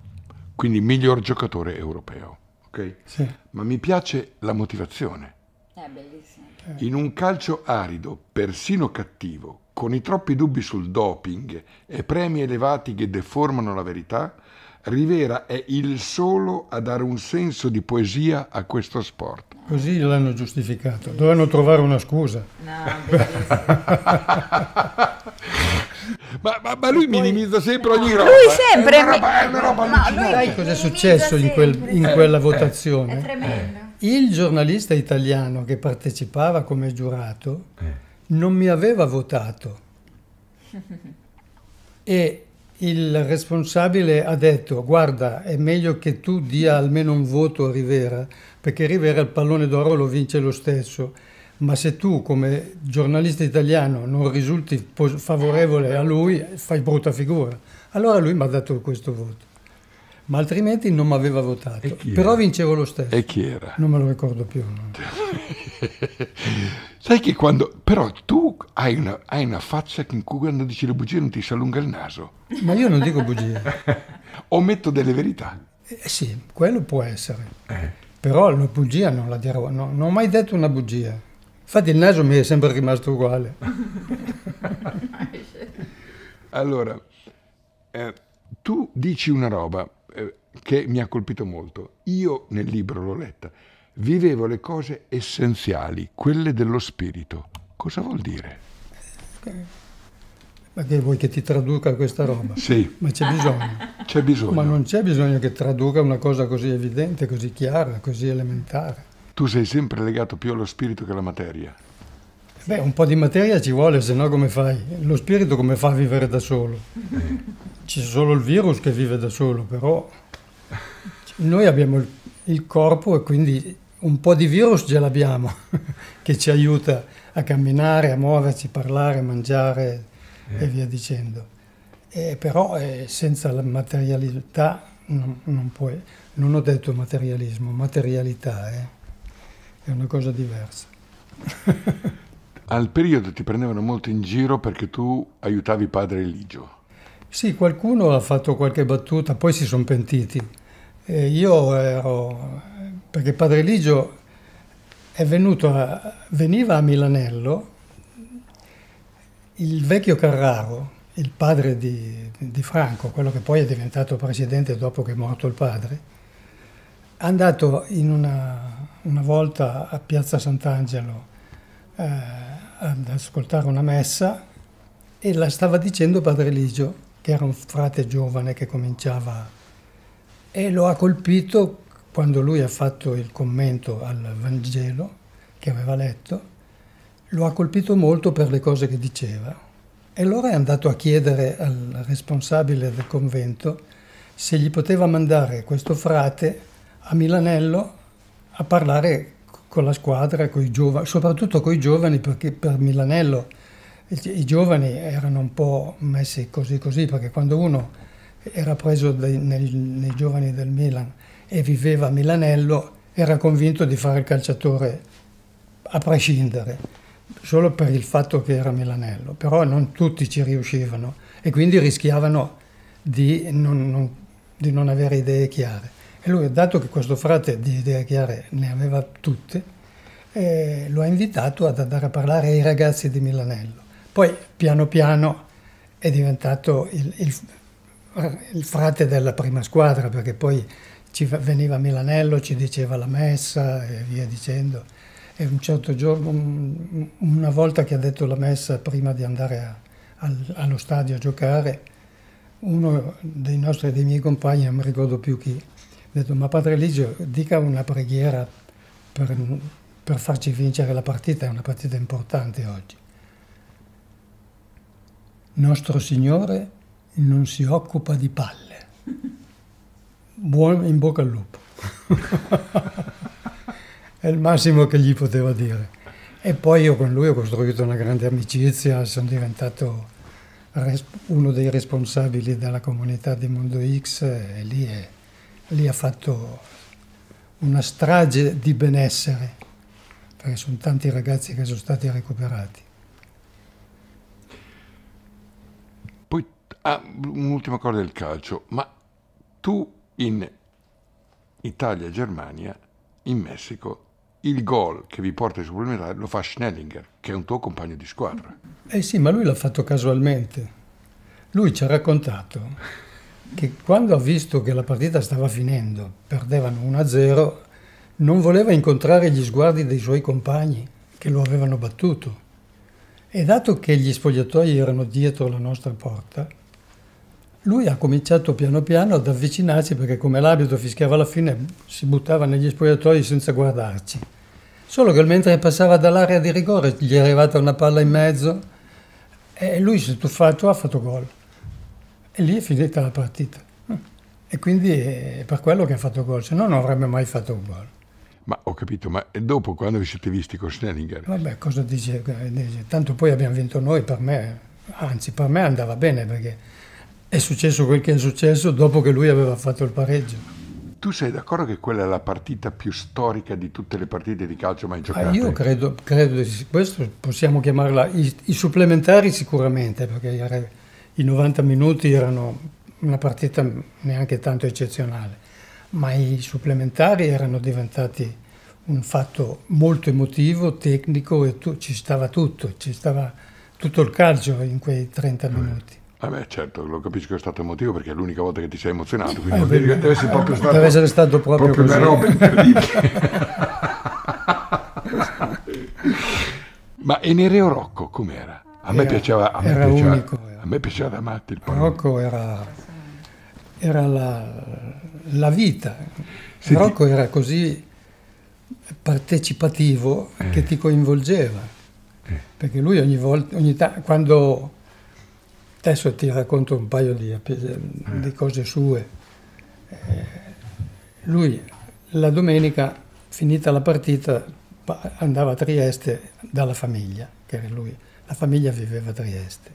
quindi miglior giocatore europeo, ok? Sì. Ma mi piace la motivazione. È eh, bellissimo. Eh. In un calcio arido, persino cattivo, con i troppi dubbi sul doping e premi elevati che deformano la verità, Rivera è il solo a dare un senso di poesia a questo sport. Così l'hanno giustificato. Dovevano trovare una scusa. No, ma, ma, ma, lui minimizza sempre ogni roba. Lui eh. sempre. È una roba, è roba no, Sai cosa è successo in, quel, in, eh, quella eh, votazione? È tremendo. Eh. Il giornalista italiano che partecipava come giurato non mi aveva votato. e il responsabile ha detto guarda è meglio che tu dia almeno un voto a Rivera perché Rivera il pallone d'oro lo vince lo stesso ma se tu come giornalista italiano non risulti favorevole a lui fai brutta figura allora lui mi ha dato questo voto ma altrimenti non mi aveva votato. Però vincevo lo stesso. E chi era? Non me lo ricordo più. Sai che quando... Però tu hai una, hai una faccia in cui quando dici le bugie non ti si allunga il naso. Ma io non dico bugie. Ometto delle verità. Eh sì, quello può essere. Eh. Però la bugia non la dirò. No, non ho mai detto una bugia. Infatti il naso mi è sempre rimasto uguale. allora, eh, tu dici una roba che mi ha colpito molto. Io nel libro l'ho letta. Vivevo le cose essenziali, quelle dello spirito. Cosa vuol dire? Ma che vuoi che ti traduca questa roba? Sì. Ma c'è bisogno. C'è bisogno. Ma non c'è bisogno che traduca una cosa così evidente, così chiara, così elementare. Tu sei sempre legato più allo spirito che alla materia. Beh, un po' di materia ci vuole, se no come fai? Lo spirito come fa a vivere da solo? Eh. C'è solo il virus che vive da solo, però noi abbiamo il, il corpo e quindi un po' di virus ce l'abbiamo, che ci aiuta a camminare, a muoverci, parlare, mangiare eh. e via dicendo. E eh, però eh, senza la materialità non, non, puoi, non ho detto materialismo, materialità eh. è una cosa diversa. Al periodo ti prendevano molto in giro perché tu aiutavi padre Eligio. Sì, qualcuno ha fatto qualche battuta, poi si sono pentiti e io ero, perché padre Ligio è venuto a, veniva a Milanello il vecchio Carraro, il padre di, di, Franco, quello che poi è diventato presidente dopo che è morto il padre, è andato una, una, volta a Piazza Sant'Angelo eh, ad ascoltare una messa e la stava dicendo padre Ligio, che era un frate giovane che cominciava a e lo ha colpito quando lui ha fatto il commento al Vangelo che aveva letto, lo ha colpito molto per le cose che diceva. E allora è andato a chiedere al responsabile del convento se gli poteva mandare questo frate a Milanello a parlare con la squadra, coi giovani, soprattutto con i giovani, perché per Milanello i giovani erano un po' messi così così, perché quando uno era preso dai, nei, nei giovani del Milan e viveva a Milanello, era convinto di fare il calciatore a prescindere solo per il fatto che era Milanello, però non tutti ci riuscivano e quindi rischiavano di non, non, di non, avere idee chiare. E lui, dato che questo frate di idee chiare ne aveva tutte, eh, lo ha invitato ad andare a parlare ai ragazzi di Milanello. Poi piano piano è diventato il, il eh, il frate della prima squadra, perché poi ci veniva Milanello, ci diceva la messa e via dicendo. E un certo giorno, una volta che ha detto la messa prima di andare a, al, allo stadio a giocare, uno dei nostri, dei miei compagni, non mi ricordo più chi, ha detto ma padre Ligio dica una preghiera per, per farci vincere la partita, è una partita importante oggi. Nostro Signore non si occupa di palle. Buon in bocca al lupo. È il massimo che gli poteva dire. E poi io con lui ho costruito una grande amicizia, sono diventato uno dei responsabili della comunità di Mondo X e lì, è, lì ha fatto una strage di benessere, perché sono tanti ragazzi che sono stati recuperati. Ah, un'ultima cosa del calcio, ma tu in Italia-Germania, in Messico, il gol che vi porta ai supplementari lo fa Schnellinger, che è un tuo compagno di squadra. Eh sì, ma lui l'ha fatto casualmente. Lui ci ha raccontato che quando ha visto che la partita stava finendo, perdevano 1-0, non voleva incontrare gli sguardi dei suoi compagni che lo avevano battuto. E dato che gli spogliatoi erano dietro la nostra porta, lui ha cominciato piano piano ad avvicinarsi perché come l'abito fischiava alla fine si buttava negli spogliatoi senza guardarci. Solo che mentre passava dall'area di rigore gli è arrivata una palla in mezzo e lui si è tuffato, ha fatto gol. E lì è finita la partita. E quindi è per quello che ha fatto gol, se no non avrebbe mai fatto un gol. Ma ho capito, ma dopo quando vi siete visti con Schnellinger? Vabbè, cosa dice? Tanto poi abbiamo vinto noi, per me, anzi per me andava bene perché è successo quel che è successo dopo che lui aveva fatto il pareggio. Tu sei d'accordo che quella è la partita più storica di tutte le partite di calcio mai ah, giocate? Ah, io credo, credo questo possiamo chiamarla, i, i supplementari sicuramente, perché era, i 90 minuti erano una partita neanche tanto eccezionale, ma i supplementari erano diventati un fatto molto emotivo, tecnico e tu, ci stava tutto, ci stava tutto il calcio in quei 30 mm. minuti. Eh beh, certo, lo capisco è stato emotivo perché è l'unica volta che ti sei emozionato, quindi eh, beh, deve, essere proprio stato, deve essere stato proprio, proprio una roba incredibile. Ma e Nereo Rocco com'era? A me era, piaceva, a me era piaceva, unico, a me piaceva da matti il panino. Rocco era, era la, la, vita. Senti, Rocco era così partecipativo eh. che ti coinvolgeva. Eh. Perché lui ogni volta, ogni ta- quando Adesso ti racconto un paio di, di eh. cose sue. Eh, lui la domenica, finita la partita, andava a Trieste dalla famiglia, che era lui. La famiglia viveva a Trieste.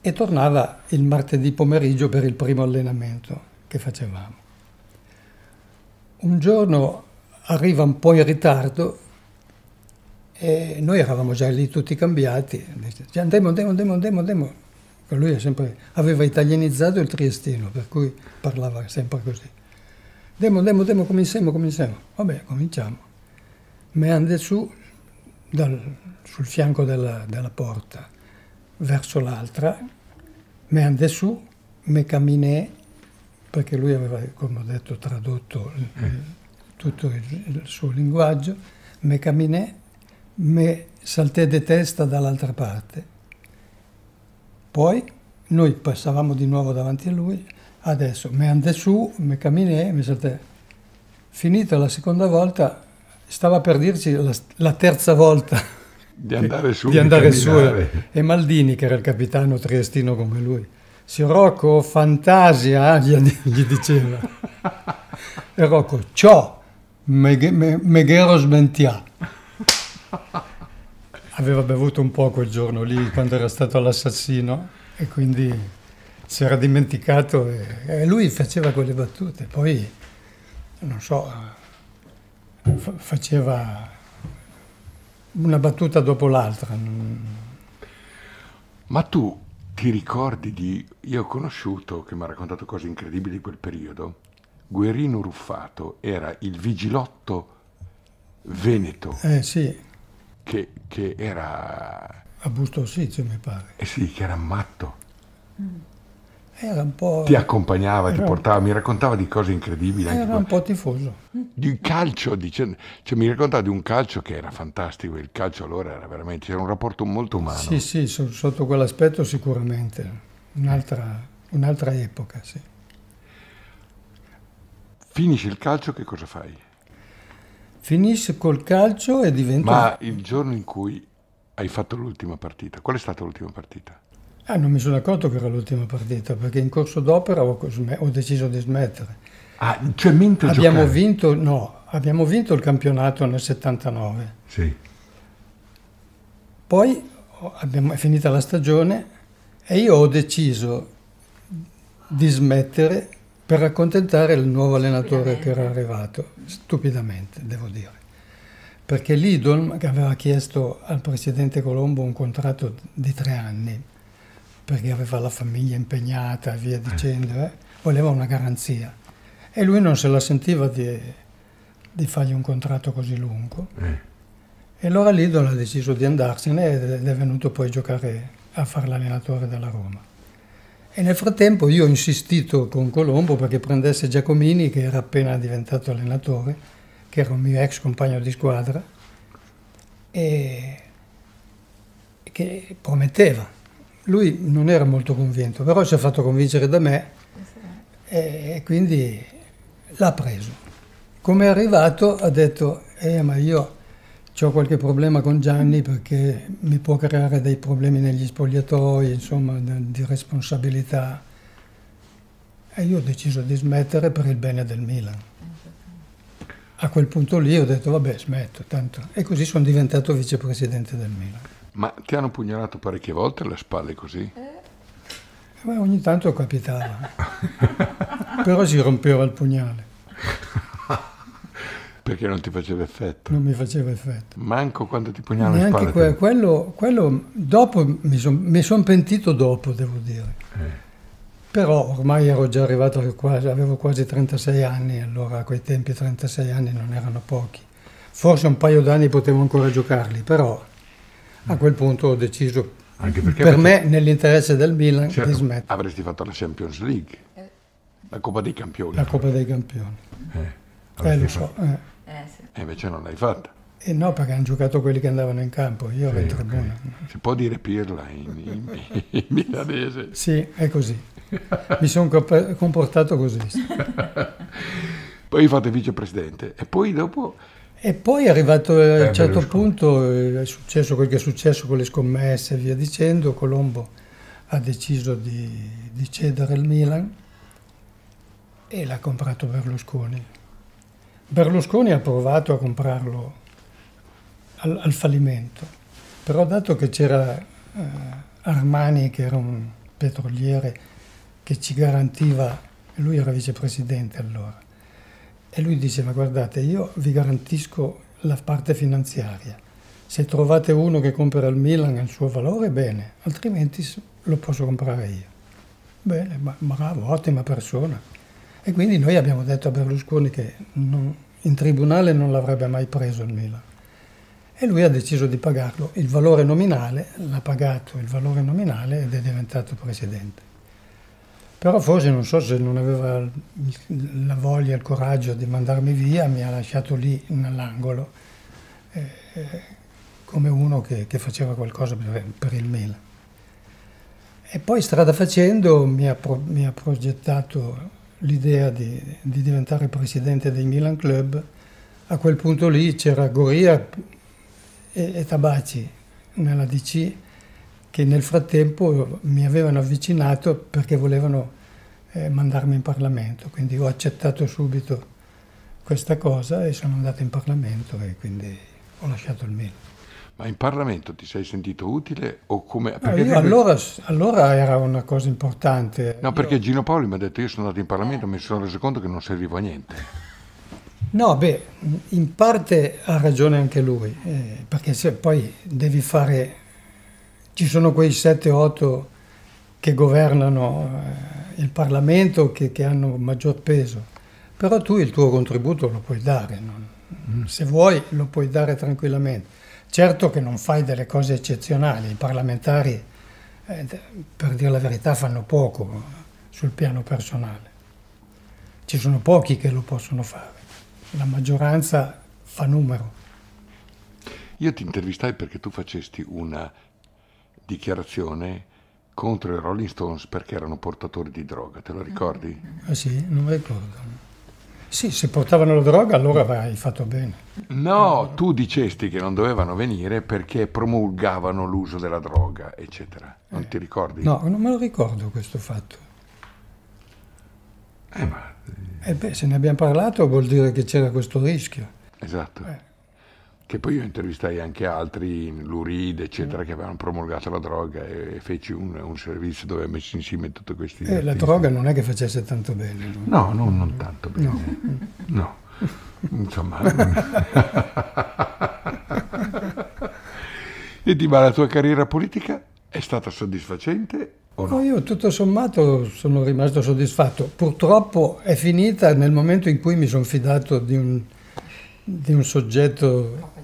E tornava il martedì pomeriggio per il primo allenamento che facevamo. Un giorno arriva un po' in ritardo e noi eravamo già lì tutti cambiati. Dice, andiamo, andiamo, andiamo, andiamo, andiamo Ecco, lui sempre, aveva italianizzato il triestino, per cui parlava sempre così. Demo, demo, demo, cominciamo, cominciamo. Vabbè, cominciamo. Me ande su dal, sul fianco della, della porta verso l'altra, me ande su, me camminé, perché lui aveva, come ho detto, tradotto il, mm. tutto il, il, suo linguaggio, me camminé, me salté di testa dall'altra parte poi noi passavamo di nuovo davanti a lui, adesso mi andai su, mi camminai, mi saltai. Finita la seconda volta, stava per dirci la, la terza volta di andare su, di andare su e Maldini, che era il capitano triestino come lui, si Rocco, fantasia, eh, gli, gli diceva. e Rocco, ciò, me, me, me smentia. aveva bevuto un po' quel giorno lì quando era stato all'assassino e quindi si era dimenticato e, e lui faceva quelle battute, poi non so, fa- faceva una battuta dopo l'altra. Ma tu ti ricordi di... Io ho conosciuto, che mi ha raccontato cose incredibili di quel periodo, Guerino Ruffato era il vigilotto veneto. Eh sì che, che era... A Busto Siccio mi pare. Eh sì, che era matto. Mm. Era un po'... Ti accompagnava, ti portava, mi raccontava di cose incredibili. Era anche un po' tifoso. Di calcio, dicendo, cioè, mi raccontava di un calcio che era fantastico, il calcio allora era veramente, c'era un rapporto molto umano. Sì, sì, sotto quell'aspetto sicuramente, un'altra, un'altra epoca, sì. Finisci il calcio, che cosa fai? Finisce col calcio e diventa... Ma il giorno in cui hai fatto l'ultima partita, qual è stata l'ultima partita? Ah, non mi sono accorto che era l'ultima partita, perché in corso d'opera ho, sm- ho deciso di smettere. Ah, cioè mentre abbiamo vinto, no, abbiamo vinto il campionato nel 79. Sì. Poi abbiamo, è finita la stagione e io ho deciso di smettere per accontentare il nuovo allenatore che era arrivato, stupidamente devo dire, perché l'Idolm aveva chiesto al presidente Colombo un contratto di tre anni, perché aveva la famiglia impegnata e via eh. dicendo, eh? voleva una garanzia e lui non se la sentiva di, di fargli un contratto così lungo. Eh. E allora l'Idolm ha deciso di andarsene ed è venuto poi a giocare a fare l'allenatore della Roma. E nel frattempo io ho insistito con Colombo perché prendesse Giacomini, che era appena diventato allenatore, che era un mio ex compagno di squadra, e che prometteva. Lui non era molto convinto, però si è fatto convincere da me e quindi l'ha preso. Come è arrivato ha detto, eh ma io ho qualche problema con Gianni perché mi può creare dei problemi negli spogliatoi, insomma, di responsabilità. E io ho deciso di smettere per il bene del Milan. A quel punto lì ho detto vabbè smetto, tanto. E così sono diventato vicepresidente del Milan. Ma ti hanno pugnalato parecchie volte le spalle così? Eh, ogni tanto capitava. Però si rompeva il pugnale. Perché non ti faceva effetto? Non mi faceva effetto. Manco quando ti pugnava Neanche in spalle. Que- quello, quello, dopo, mi sono son pentito dopo, devo dire. Eh. Però ormai ero già arrivato, quasi, avevo quasi 36 anni, allora a quei tempi 36 anni non erano pochi. Forse un paio d'anni potevo ancora giocarli, però a quel punto ho deciso, Anche perché per me, nell'interesse del Milan, certo, di smettere. Avresti fatto la Champions League, la Coppa dei Campioni. La Coppa dei Campioni. Eh, eh lo so. Eh sì. E eh, invece cioè, non l'hai fatta. E eh, no, perché hanno giocato quelli che andavano in campo, io sì, ero in tribuna. Okay. Si può dire pirla in, in, in milanese? Sì, è così. Mi sono comportato così. poi fate vicepresidente e poi dopo... E poi è arrivato eh, a un certo punto, è successo quel che è successo con le scommesse e via dicendo, Colombo ha deciso di, di cedere il Milan e l'ha comprato Berlusconi. Berlusconi ha provato a comprarlo al, al fallimento, però dato che c'era eh, Armani, che era un petroliere che ci garantiva, lui era vicepresidente allora, e lui diceva guardate io vi garantisco la parte finanziaria, se trovate uno che compra il Milan al suo valore bene, altrimenti lo posso comprare io. Bene, bravo, ottima persona. E quindi noi abbiamo detto a Berlusconi che non, in tribunale non l'avrebbe mai preso il Milan. E lui ha deciso di pagarlo. Il valore nominale l'ha pagato il valore nominale ed è diventato presidente. Però forse non so se non aveva la voglia, il coraggio di mandarmi via, mi ha lasciato lì nell'angolo eh, eh, come uno che, che faceva qualcosa per, per, il Milan. E poi strada facendo mi ha, pro, mi ha progettato l'idea di, di, diventare presidente dei Milan Club, a quel punto lì c'era Goria e, e Tabaci nella DC che nel frattempo mi avevano avvicinato perché volevano eh, mandarmi in Parlamento, quindi ho accettato subito questa cosa e sono andato in Parlamento e quindi ho lasciato il Milan. Ma in Parlamento ti sei sentito utile o come... No, io allora, allora, era una cosa importante. No, io... perché Gino Paoli mi ha detto io sono andato in Parlamento e mi sono reso conto che non serviva a niente. No, beh, in parte ha ragione anche lui, eh, perché se poi devi fare... Ci sono quei 7-8 che governano eh, il Parlamento che, che, hanno maggior peso, però tu il tuo contributo lo puoi dare, non... mm. se vuoi lo puoi dare tranquillamente. Certo che non fai delle cose eccezionali, i parlamentari, eh, per dire la verità, fanno poco sul piano personale. Ci sono pochi che lo possono fare, la maggioranza fa numero. Io ti intervistai perché tu facesti una dichiarazione contro i Rolling Stones perché erano portatori di droga, te lo ricordi? Eh sì, non mi ricordo. Sì, se portavano la droga allora vai, fatto bene. No, tu dicesti che non dovevano venire perché promulgavano l'uso della droga, eccetera. Non eh, ti ricordi? No, non me lo ricordo questo fatto. Eh, ma... Eh, eh beh, se ne abbiamo parlato vuol dire che c'era questo rischio. Esatto. Eh che poi io intervistai anche altri, Luride, eccetera, mm. che avevano promulgato la droga e feci un, un servizio dove ho messo insieme tutti questi... cose. Eh, la droga non è che facesse tanto bene. No, no non tanto bene. No. no. Insomma... e Di la tua carriera politica è stata soddisfacente o no? no? Io tutto sommato sono rimasto soddisfatto. Purtroppo è finita nel momento in cui mi sono fidato di un, di un soggetto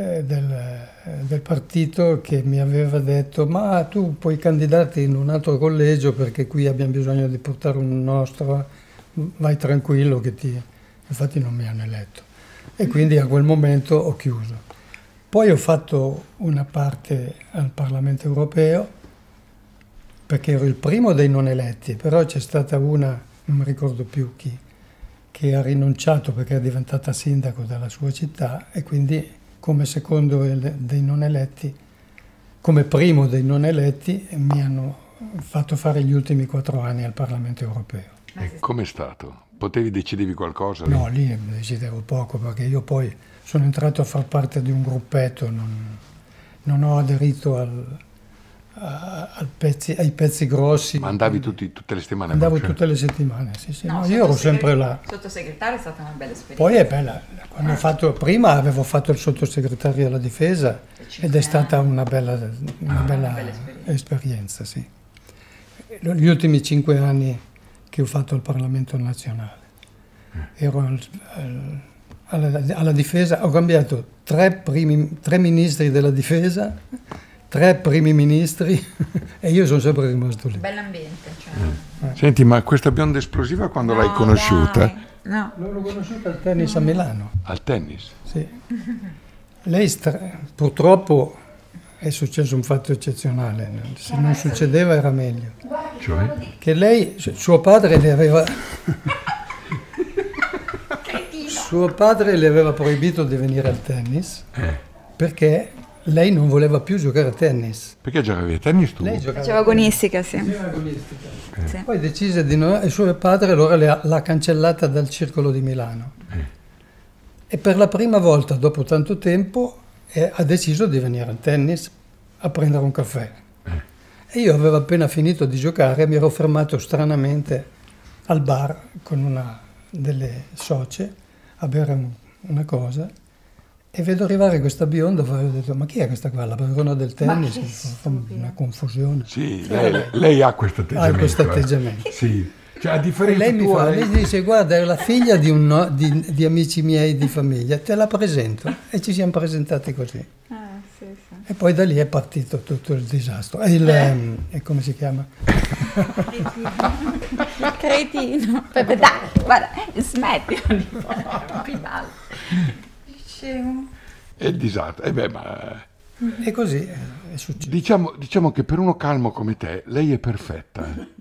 eh, del, eh, del, partito che mi aveva detto ma tu puoi candidarti in un altro collegio perché qui abbiamo bisogno di portare un nostro, vai tranquillo che ti... infatti non mi hanno eletto. E quindi a quel momento ho chiuso. Poi ho fatto una parte al Parlamento europeo perché ero il primo dei non eletti, però c'è stata una, non mi ricordo più chi, che ha rinunciato perché è diventata sindaco della sua città e quindi come secondo dei non eletti, come primo dei non eletti, mi hanno fatto fare gli ultimi quattro anni al Parlamento europeo. E com'è stato? Potevi decidere qualcosa? Lì? No, lì decidevo poco perché io poi sono entrato a far parte di un gruppetto, non, non ho aderito al, eh, a, pezzi, ai pezzi grossi. Ma andavi tutti, tutte le settimane? Andavo cioè. tutte le settimane, sì, sì. No, no, io ero sempre là. Sottosegretario è stata una bella esperienza. Poi è bella, quando ah. ho fatto, prima avevo fatto il sottosegretario alla difesa ed è stata una bella, una ah. bella, una bella esperienza. esperienza, sì. Gli ultimi cinque anni che ho fatto al Parlamento nazionale, eh. ero al, al, alla, alla difesa, ho cambiato tre, primi, tre ministri della difesa tre primi ministri e io sono sempre rimasto lì. Bell'ambiente. Cioè. Mm. Senti, ma questa bionda esplosiva quando no, l'hai conosciuta? No. L'ho conosciuta al tennis a Milano. Al tennis? Sì. Lei purtroppo è successo un fatto eccezionale, se non succedeva era meglio. Cioè? Che lei, suo padre le aveva... suo padre le aveva proibito di venire al tennis eh. perché lei non voleva più giocare a tennis. Perché giocavi a tennis tu? Lei giocava agonistica, sì. Eh. Poi decise di non... e suo padre allora l'ha cancellata dal circolo di Milano. Eh. E per la prima volta dopo tanto tempo eh, ha deciso di venire a tennis a prendere un caffè. Eh. E io avevo appena finito di giocare, mi ero fermato stranamente al bar con una delle socie a bere un, una cosa e vedo arrivare questa bionda, e ho detto, ma chi è questa qua? La padrona del tennis? Una confusione. Sì, lei, lei ha questo atteggiamento. Ha questo eh. atteggiamento. Sì. Cioè, a differenza lei mi fa, hai... lei dice, guarda, è la figlia di, no, di, di, amici miei di famiglia, te la presento. E ci siamo presentati così. Ah, sì, sì. E poi da lì è partito tutto il disastro. Il, eh. eh come si chiama? Cretino. Cretino. Pepe, dai, guarda, smetti. Pedale. Sì. È disastro. E eh beh, ma... E eh, così è successo. Diciamo, diciamo che per uno calmo come te, lei è perfetta. Eh.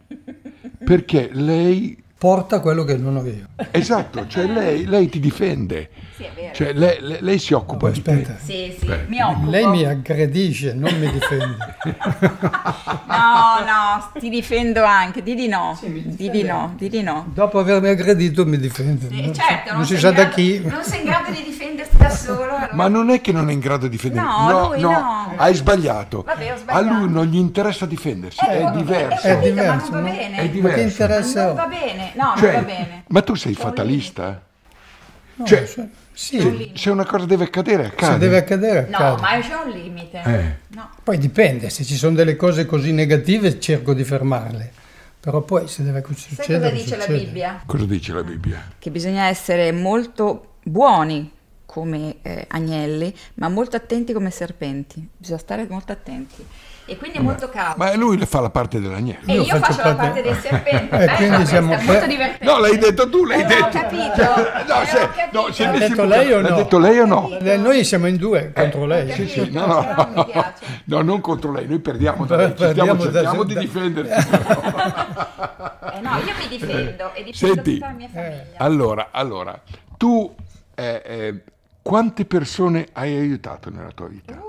perché lei porta quello che non aveva. Esatto, cioè lei, lei, ti difende. Sì, è vero. Cioè lei, lei, lei si occupa no, di te. Sì, sì, Beh. mi occupo. Lei mi aggredisce, non mi difende. no, no, ti difendo anche, di di no, sì, di, di no, di di no. Dopo avermi aggredito mi difende. Sì, certo, non, non si sa da chi. Non sei in grado di difendere da solo. Ma non è che non è in grado di difendersi. No, no, no, hai sbagliato. Vabbè, sbagliato. A lui non gli interessa difendersi, eh, è, diverso. È, è diverso. Ma non va bene. È diverso. Ma non va bene. No, cioè, non va bene. Ma tu sei fatalista? Eh? No, cioè, cioè, sì. se, se, una cosa deve accadere, accade. Se deve accadere, accade. No, ma c'è un limite. Eh. No. Poi dipende, se ci sono delle cose così negative cerco di fermarle. Però poi se deve succedere... Sai cosa dice succede. la Bibbia? Cosa dice la Bibbia? Che bisogna essere molto buoni come eh, agnelli, ma molto attenti come serpenti. Bisogna stare molto attenti. E quindi è molto caldo. Ma lui fa la parte dell'agnello. E io, io faccio, faccio la parte, parte dei serpenti. e siamo questa, molto divertente. No, l'hai detto tu, l'hai eh, detto. Ho capito. no, eh, se, capito. No, se l'ha, detto lei no? l'ha detto lei o no? Eh, noi siamo in due eh, contro lei. Sì, sì, no, no. no, non contro lei, noi perdiamo da lei. Perdiamo stiamo, cerchiamo da... di difenderci. no, io mi difendo e difendo Senti, tutta la mia famiglia. Allora, allora, tu... Eh, eh, quante persone hai aiutato nella tua vita? Uh,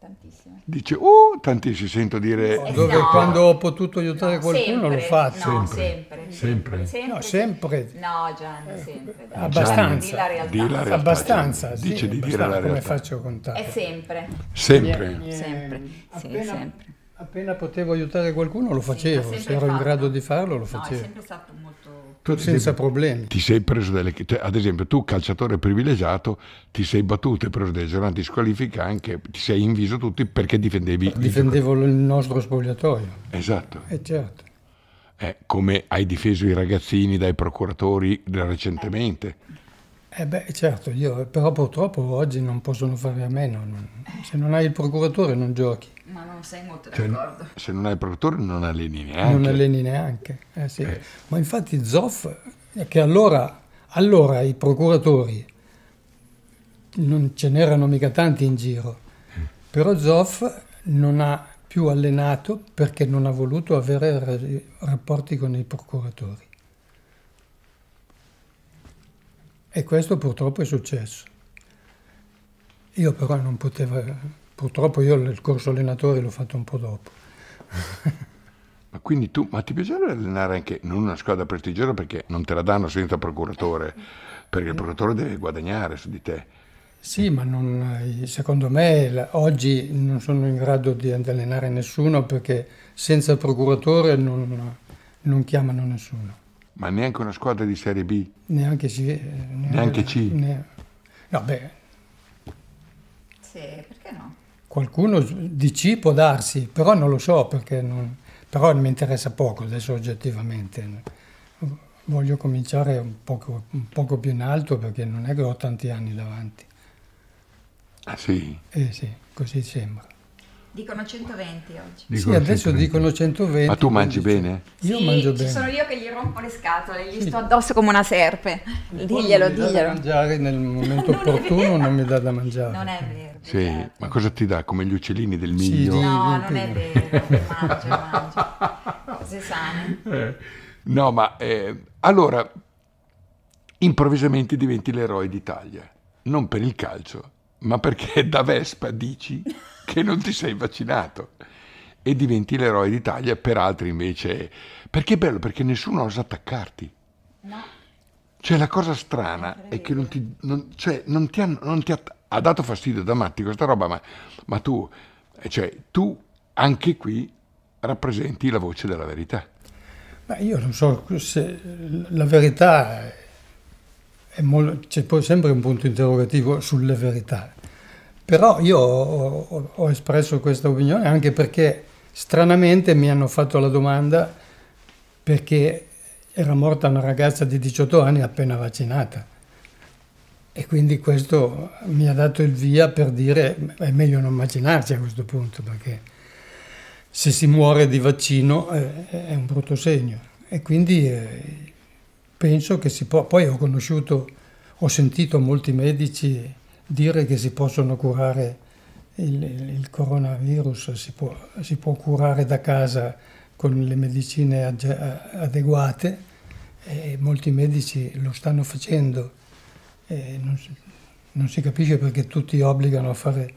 tantissime. Dice, uh, tantissimi, sento dire... Eh, Dove, no. Quando ho potuto aiutare no, qualcuno sempre, lo faccio. No, sempre. Sempre. sempre. No, sempre. No, Gianni, eh, sempre. Dai. Abbastanza. Gianni, di la realtà. Certo. Abbastanza. Cioè, dice di dire la realtà. Come faccio a contare. È sempre. Sempre. Yeah, yeah. Sempre. Sì, appena... sempre. Appena potevo aiutare qualcuno lo facevo, sì, se ero in grado di farlo lo facevo. No, è sempre stato molto... Tu senza sei, problemi. Ti sei preso delle... Cioè, ad esempio tu, calciatore privilegiato, ti sei battuto, hai preso delle giornate di squalifica, anche ti sei inviso tutti perché difendevi... Difendevo il, nostro spogliatoio. Esatto. E eh, certo. Eh, come hai difeso i ragazzini dai procuratori eh, recentemente. Eh beh, certo, io, però purtroppo oggi non possono fare a meno. Se non hai il procuratore non giochi. Ma non sei molto cioè, d'accordo. Se non hai il procuratore non alleni neanche. Non alleni neanche, eh, sì. eh. Ma infatti Zoff, che allora, allora i procuratori, non ce n'erano mica tanti in giro, però Zoff non ha più allenato perché non ha voluto avere rapporti con i procuratori. E questo purtroppo è successo. Io però non potevo, purtroppo io il corso allenatore l'ho fatto un po' dopo. ma quindi tu, ma ti piaceva allenare anche in una squadra prestigiosa perché non te la danno senza procuratore, perché il procuratore deve guadagnare su di te. Sì, ma non, secondo me oggi non sono in grado di allenare nessuno perché senza procuratore non, non chiamano nessuno ma neanche una squadra di Serie B. Neanche C. Eh, neanche, neanche C. Ne... No, Sì, perché no? Qualcuno di C può darsi, però non lo so perché non... Però mi interessa poco adesso oggettivamente. Voglio cominciare un poco, un poco più in alto perché non è che ho tanti anni davanti. Ah sì? Eh sì, così sembra. Dicono 120 oggi. Dicono sì, adesso dicono 120. Ma tu mangi bene? Io sì, mangio bene. sono io che gli rompo le scatole, gli sì. sto addosso come una serpe. E diglielo, non mi diglielo. Da mangiare nel momento opportuno non mi dà da mangiare. Non è vero. Sì, vero. ma cosa ti dà? Come gli uccellini del miglio? Sì, no, non è vero, mangio, mangio. Cose sane. Eh, no, ma eh, allora improvvisamente diventi l'eroe d'Italia, non per il calcio, ma perché da Vespa dici... che non ti sei vaccinato e diventi l'eroe d'Italia per altri invece. Perché è bello? Perché nessuno osa attaccarti. No. Cioè la cosa strana è che non ti, non, cioè, non ti, hanno, non ti ha, ha, dato fastidio da matti questa roba, ma, ma tu, eh, cioè, tu anche qui rappresenti la voce della verità. Ma io non so se la verità è molto, c'è poi sempre un punto interrogativo sulle verità. Però io ho, ho, espresso questa opinione anche perché stranamente mi hanno fatto la domanda perché era morta una ragazza di 18 anni appena vaccinata e quindi questo mi ha dato il via per dire è meglio non vaccinarsi a questo punto perché se si muore di vaccino eh, è un brutto segno e quindi eh, penso che si può poi ho conosciuto ho sentito molti medici dire che si possono curare il, il coronavirus, si può, si può, curare da casa con le medicine adeguate e molti medici lo stanno facendo. Non si, non si capisce perché tutti obbligano a fare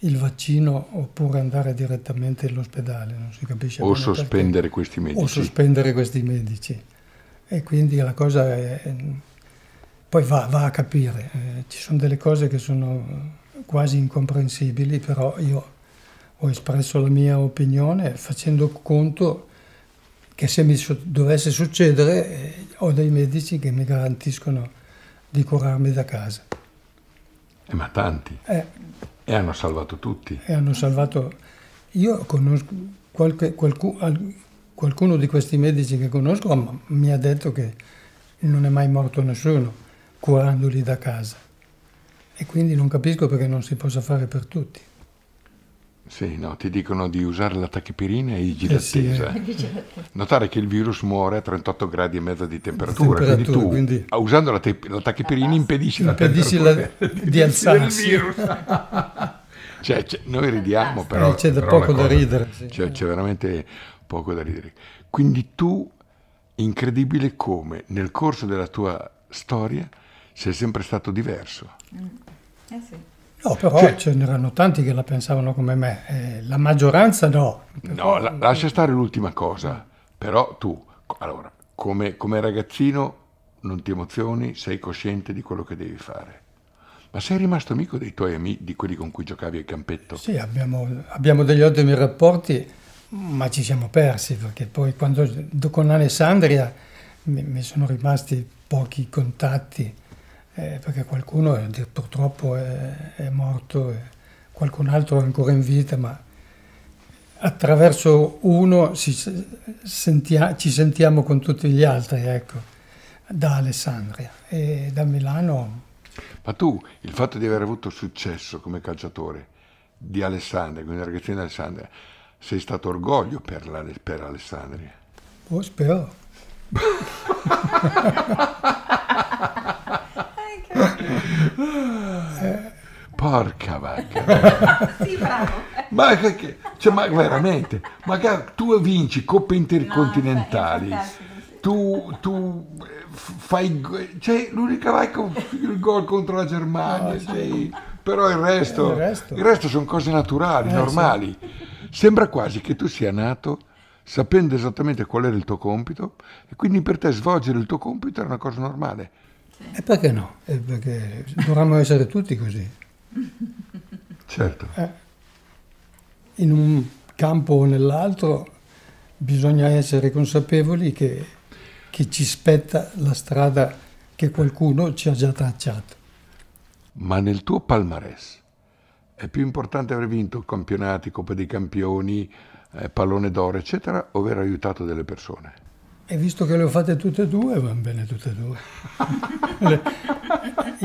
il vaccino oppure andare direttamente all'ospedale, non si capisce. O sospendere perché. questi medici. O sospendere questi medici. E quindi la cosa è, poi va, va a capire, eh, ci sono delle cose che sono quasi incomprensibili, però io ho espresso la mia opinione facendo conto che se mi su dovesse succedere eh, ho dei medici che mi garantiscono di curarmi da casa. Eh, ma tanti. Eh, e hanno salvato tutti. E hanno salvato... Io conosco qualche, qualcuno, qualcuno di questi medici che conosco mi ha detto che non è mai morto nessuno curandoli da casa. E quindi non capisco perché non si possa fare per tutti. Sì, no, ti dicono di usare la tachipirina e i giri Eh sì, eh. Cioè. Notare che il virus muore a 38 gradi e mezzo di temperatura, di temperatura quindi tu, quindi... Ah, usando la, te- la tachipirina, impedisci, la temperatura la... di, alzarsi. cioè, cioè, noi ridiamo, eh, però... Eh, c'è però poco cosa, da ridere. Sì. Cioè, c'è veramente poco da ridere. Quindi tu, incredibile come nel corso della tua storia sei sempre stato diverso. Mm. Eh sì. No, però cioè, ce n'erano tanti che la pensavano come me, eh, la maggioranza no. No, la, lascia stare l'ultima cosa, però tu, allora, come, come ragazzino non ti emozioni, sei cosciente di quello che devi fare. Ma sei rimasto amico dei tuoi amici, di quelli con cui giocavi al campetto? Sì, abbiamo, abbiamo degli ottimi rapporti, ma ci siamo persi perché poi quando con Alessandria mi, mi sono rimasti pochi contatti eh, perché qualcuno è, purtroppo è, è morto, è, qualcun altro è ancora in vita, ma attraverso uno si, sentia, ci sentiamo con tutti gli altri, ecco, da Alessandria e da Milano. Ma tu, il fatto di aver avuto successo come calciatore di Alessandria, quindi ragazzino di Alessandria, sei stato orgoglio per, la, per Alessandria? Oh, spero. Porca vacca. sì, ma, che, cioè, ma veramente, ma tu vinci coppe intercontinentali, no, tu, tu, eh, fai... Cioè, l'unica con il gol contro la Germania, no, cioè, però il resto, eh, il resto, il resto sono cose naturali, eh, normali. Sì. Sembra quasi che tu sia nato sapendo esattamente qual era il tuo compito e quindi per te svolgere il tuo compito era una cosa normale. E perché no? E perché dovremmo essere tutti così. Certo. Eh, in un campo o nell'altro bisogna essere consapevoli che, che ci spetta la strada che qualcuno ci ha già tracciato. Ma nel tuo palmarès è più importante aver vinto campionati, Coppa dei Campioni, eh, Pallone d'Oro, eccetera, o aver aiutato delle persone? E visto che le ho fatte tutte e due, vanno bene tutte e due.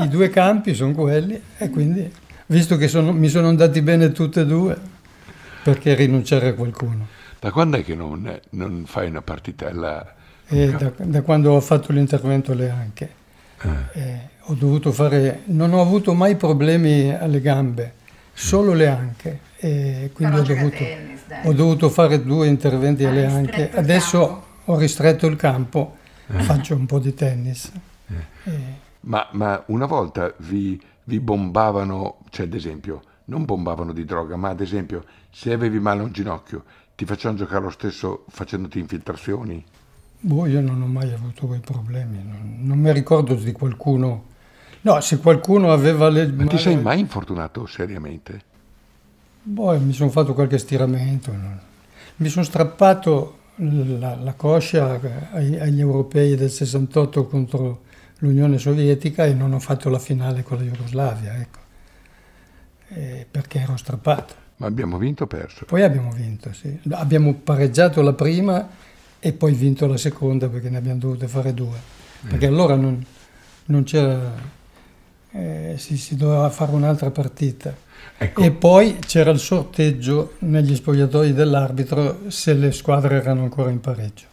I due campi sono quelli e quindi visto che sono, mi sono andati bene tutte e due, perché rinunciare a qualcuno? Da quando è che non, non fai una partitella? Un eh, da, da, quando ho fatto l'intervento alle anche. Eh. Eh, ho dovuto fare, non ho avuto mai problemi alle gambe, solo le anche. E quindi ho dovuto, tennis, ho dovuto, fare due interventi alle anche. Adesso ho ristretto il campo, eh. faccio un po' di tennis. Eh. Eh. Ma, ma, una volta vi vi bombavano, cioè ad esempio, non bombavano di droga, ma ad esempio se avevi male un ginocchio ti facevano giocare lo stesso facendoti infiltrazioni? Boh, io non ho mai avuto quei problemi, non, non mi ricordo di qualcuno. No, se qualcuno aveva le... Ma ti sei mai infortunato seriamente? Boh, mi sono fatto qualche stiramento, no? mi sono strappato la, la coscia agli europei del 68 contro l'Unione Sovietica e non ho fatto la finale con la Jugoslavia, ecco. eh, perché ero strappato. Ma abbiamo vinto o perso? Poi abbiamo vinto, sì. Abbiamo pareggiato la prima e poi vinto la seconda perché ne abbiamo dovute fare due. Eh. Perché mm. allora non, non c'era... Eh, si, si, doveva fare un'altra partita. Ecco. E poi c'era il sorteggio negli spogliatoi dell'arbitro se le squadre erano ancora in pareggio.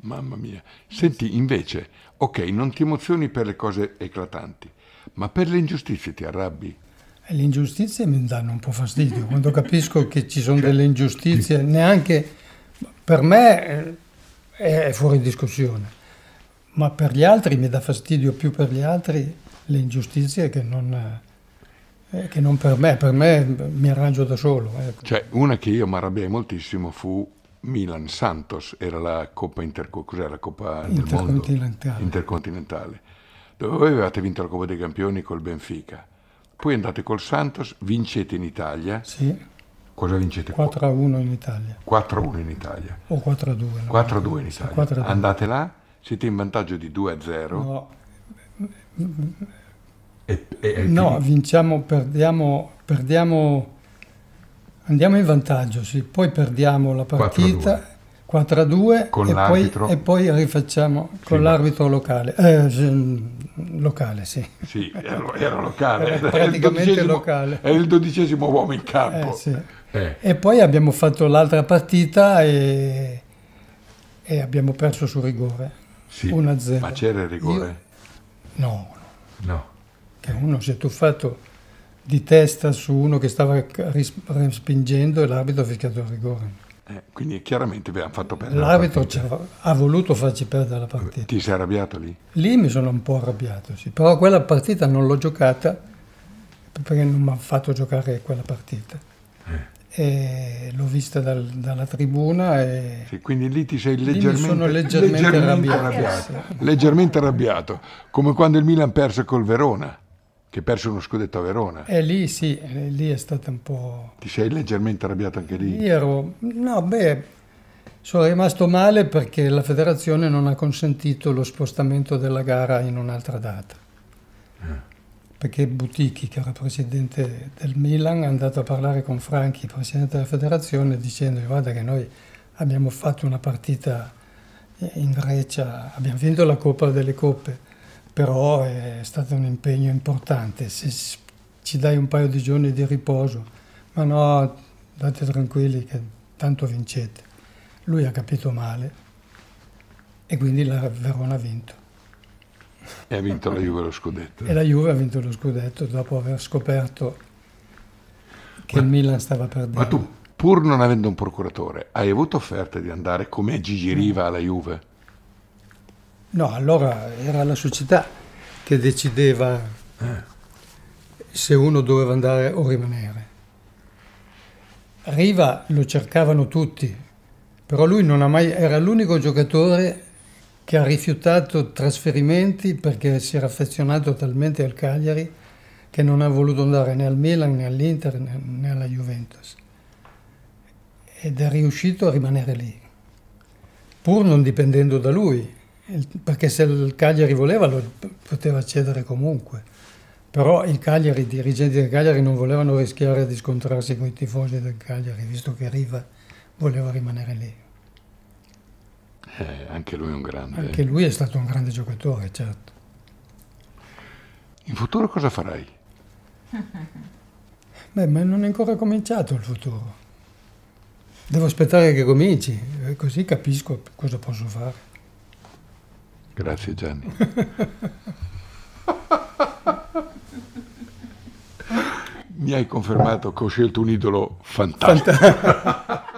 Mamma mia. Senti, invece, Ok, non ti emozioni per le cose eclatanti, ma per le ingiustizie ti arrabbi? Eh, le ingiustizie mi danno un po' fastidio, quando capisco che ci sono delle ingiustizie, neanche per me eh, è fuori discussione, ma per gli altri mi dà fastidio più per gli altri le ingiustizie che non, eh, che non per me, per me mi arrangio da solo. Ecco. Cioè, una che io mi arrabbiai moltissimo fu Milan Santos, era la Coppa, Inter- la Coppa Intercontinentale. Intercontinentale, dove voi avevate vinto la Coppa dei Campioni col Benfica. Poi andate col Santos, vincete in Italia. Sì. Cosa vincete? 4 a 1 in Italia. 4 a 1 in Italia. O 4 a 2. 4 a 2 in Italia. 2. Andate là, siete in vantaggio di 2 a 0. No, e, e, e no vinciamo, perdiamo, perdiamo Andiamo in vantaggio, sì. poi perdiamo la partita 4 a 2, e, poi, e poi rifacciamo con sì, l'arbitro locale. Eh, mm, locale, sì. Sì, eh, era, locale. Era praticamente era locale. È il dodicesimo uomo in campo. Eh, sì. eh. E poi abbiamo fatto l'altra partita e, e abbiamo perso sul rigore. Sì, 1-0. Ma c'era il rigore? Io... No. No. Che uno si è tuffato di testa su uno che stava respingendo e l'arbitro ha fischiato il rigore. Eh, quindi chiaramente abbiamo fatto perdere L'arbitro la ha voluto farci perdere la partita. Ti sei arrabbiato lì? Lì mi sono un po' arrabbiato, sì. Però quella partita non l'ho giocata perché non mi ha fatto giocare quella partita. Eh. l'ho vista dal, dalla tribuna e... Sì, quindi lì ti sei leggermente, leggermente, leggermente arrabbiato. Arrabbiato. leggermente arrabbiato, come quando il Milan perse col Verona. Che perse uno scudetto a Verona. E eh, lì sì, eh, lì è stata un po'... Ti sei leggermente arrabbiato anche lì? Io ero... No, beh, sono rimasto male perché la federazione non ha consentito lo spostamento della gara in un'altra data. Eh. Perché Butichi, che era presidente del Milan, è andato a parlare con Franchi, presidente della federazione, dicendo guarda che noi abbiamo fatto una partita eh, in Grecia, abbiamo vinto la Coppa delle Coppe, però è stato un impegno importante. Se ci dai un paio di giorni di riposo, ma no, date tranquilli che tanto vincete. Lui ha capito male e quindi la Verona ha vinto. E ha vinto la Juve lo scudetto. E la Juve ha vinto lo scudetto dopo aver scoperto che ma, il Milan stava perdendo. Ma tu, pur non avendo un procuratore, hai avuto offerte di andare come Gigi mm. Riva alla Juve? No, allora era la società che decideva eh. se uno doveva andare o rimanere. Riva lo cercavano tutti, però lui non ha mai, era l'unico giocatore che ha rifiutato trasferimenti perché si era affezionato talmente al Cagliari che non ha voluto andare né al Milan né all'Inter né alla Juventus ed è riuscito a rimanere lì, pur non dipendendo da lui, perché se il Cagliari voleva lo poteva cedere comunque. Però Cagliari, i dirigenti del Cagliari non volevano rischiare di scontrarsi con i tifosi del Cagliari, visto che Riva voleva rimanere lì. Eh, anche lui è un grande. Anche lui è stato un grande giocatore, certo. In futuro cosa farai? Beh, ma non è ancora cominciato il futuro. Devo aspettare che cominci, eh, così capisco cosa posso fare. Grazie Gianni. Mi hai confermato che ho scelto un idolo fantastico. Fant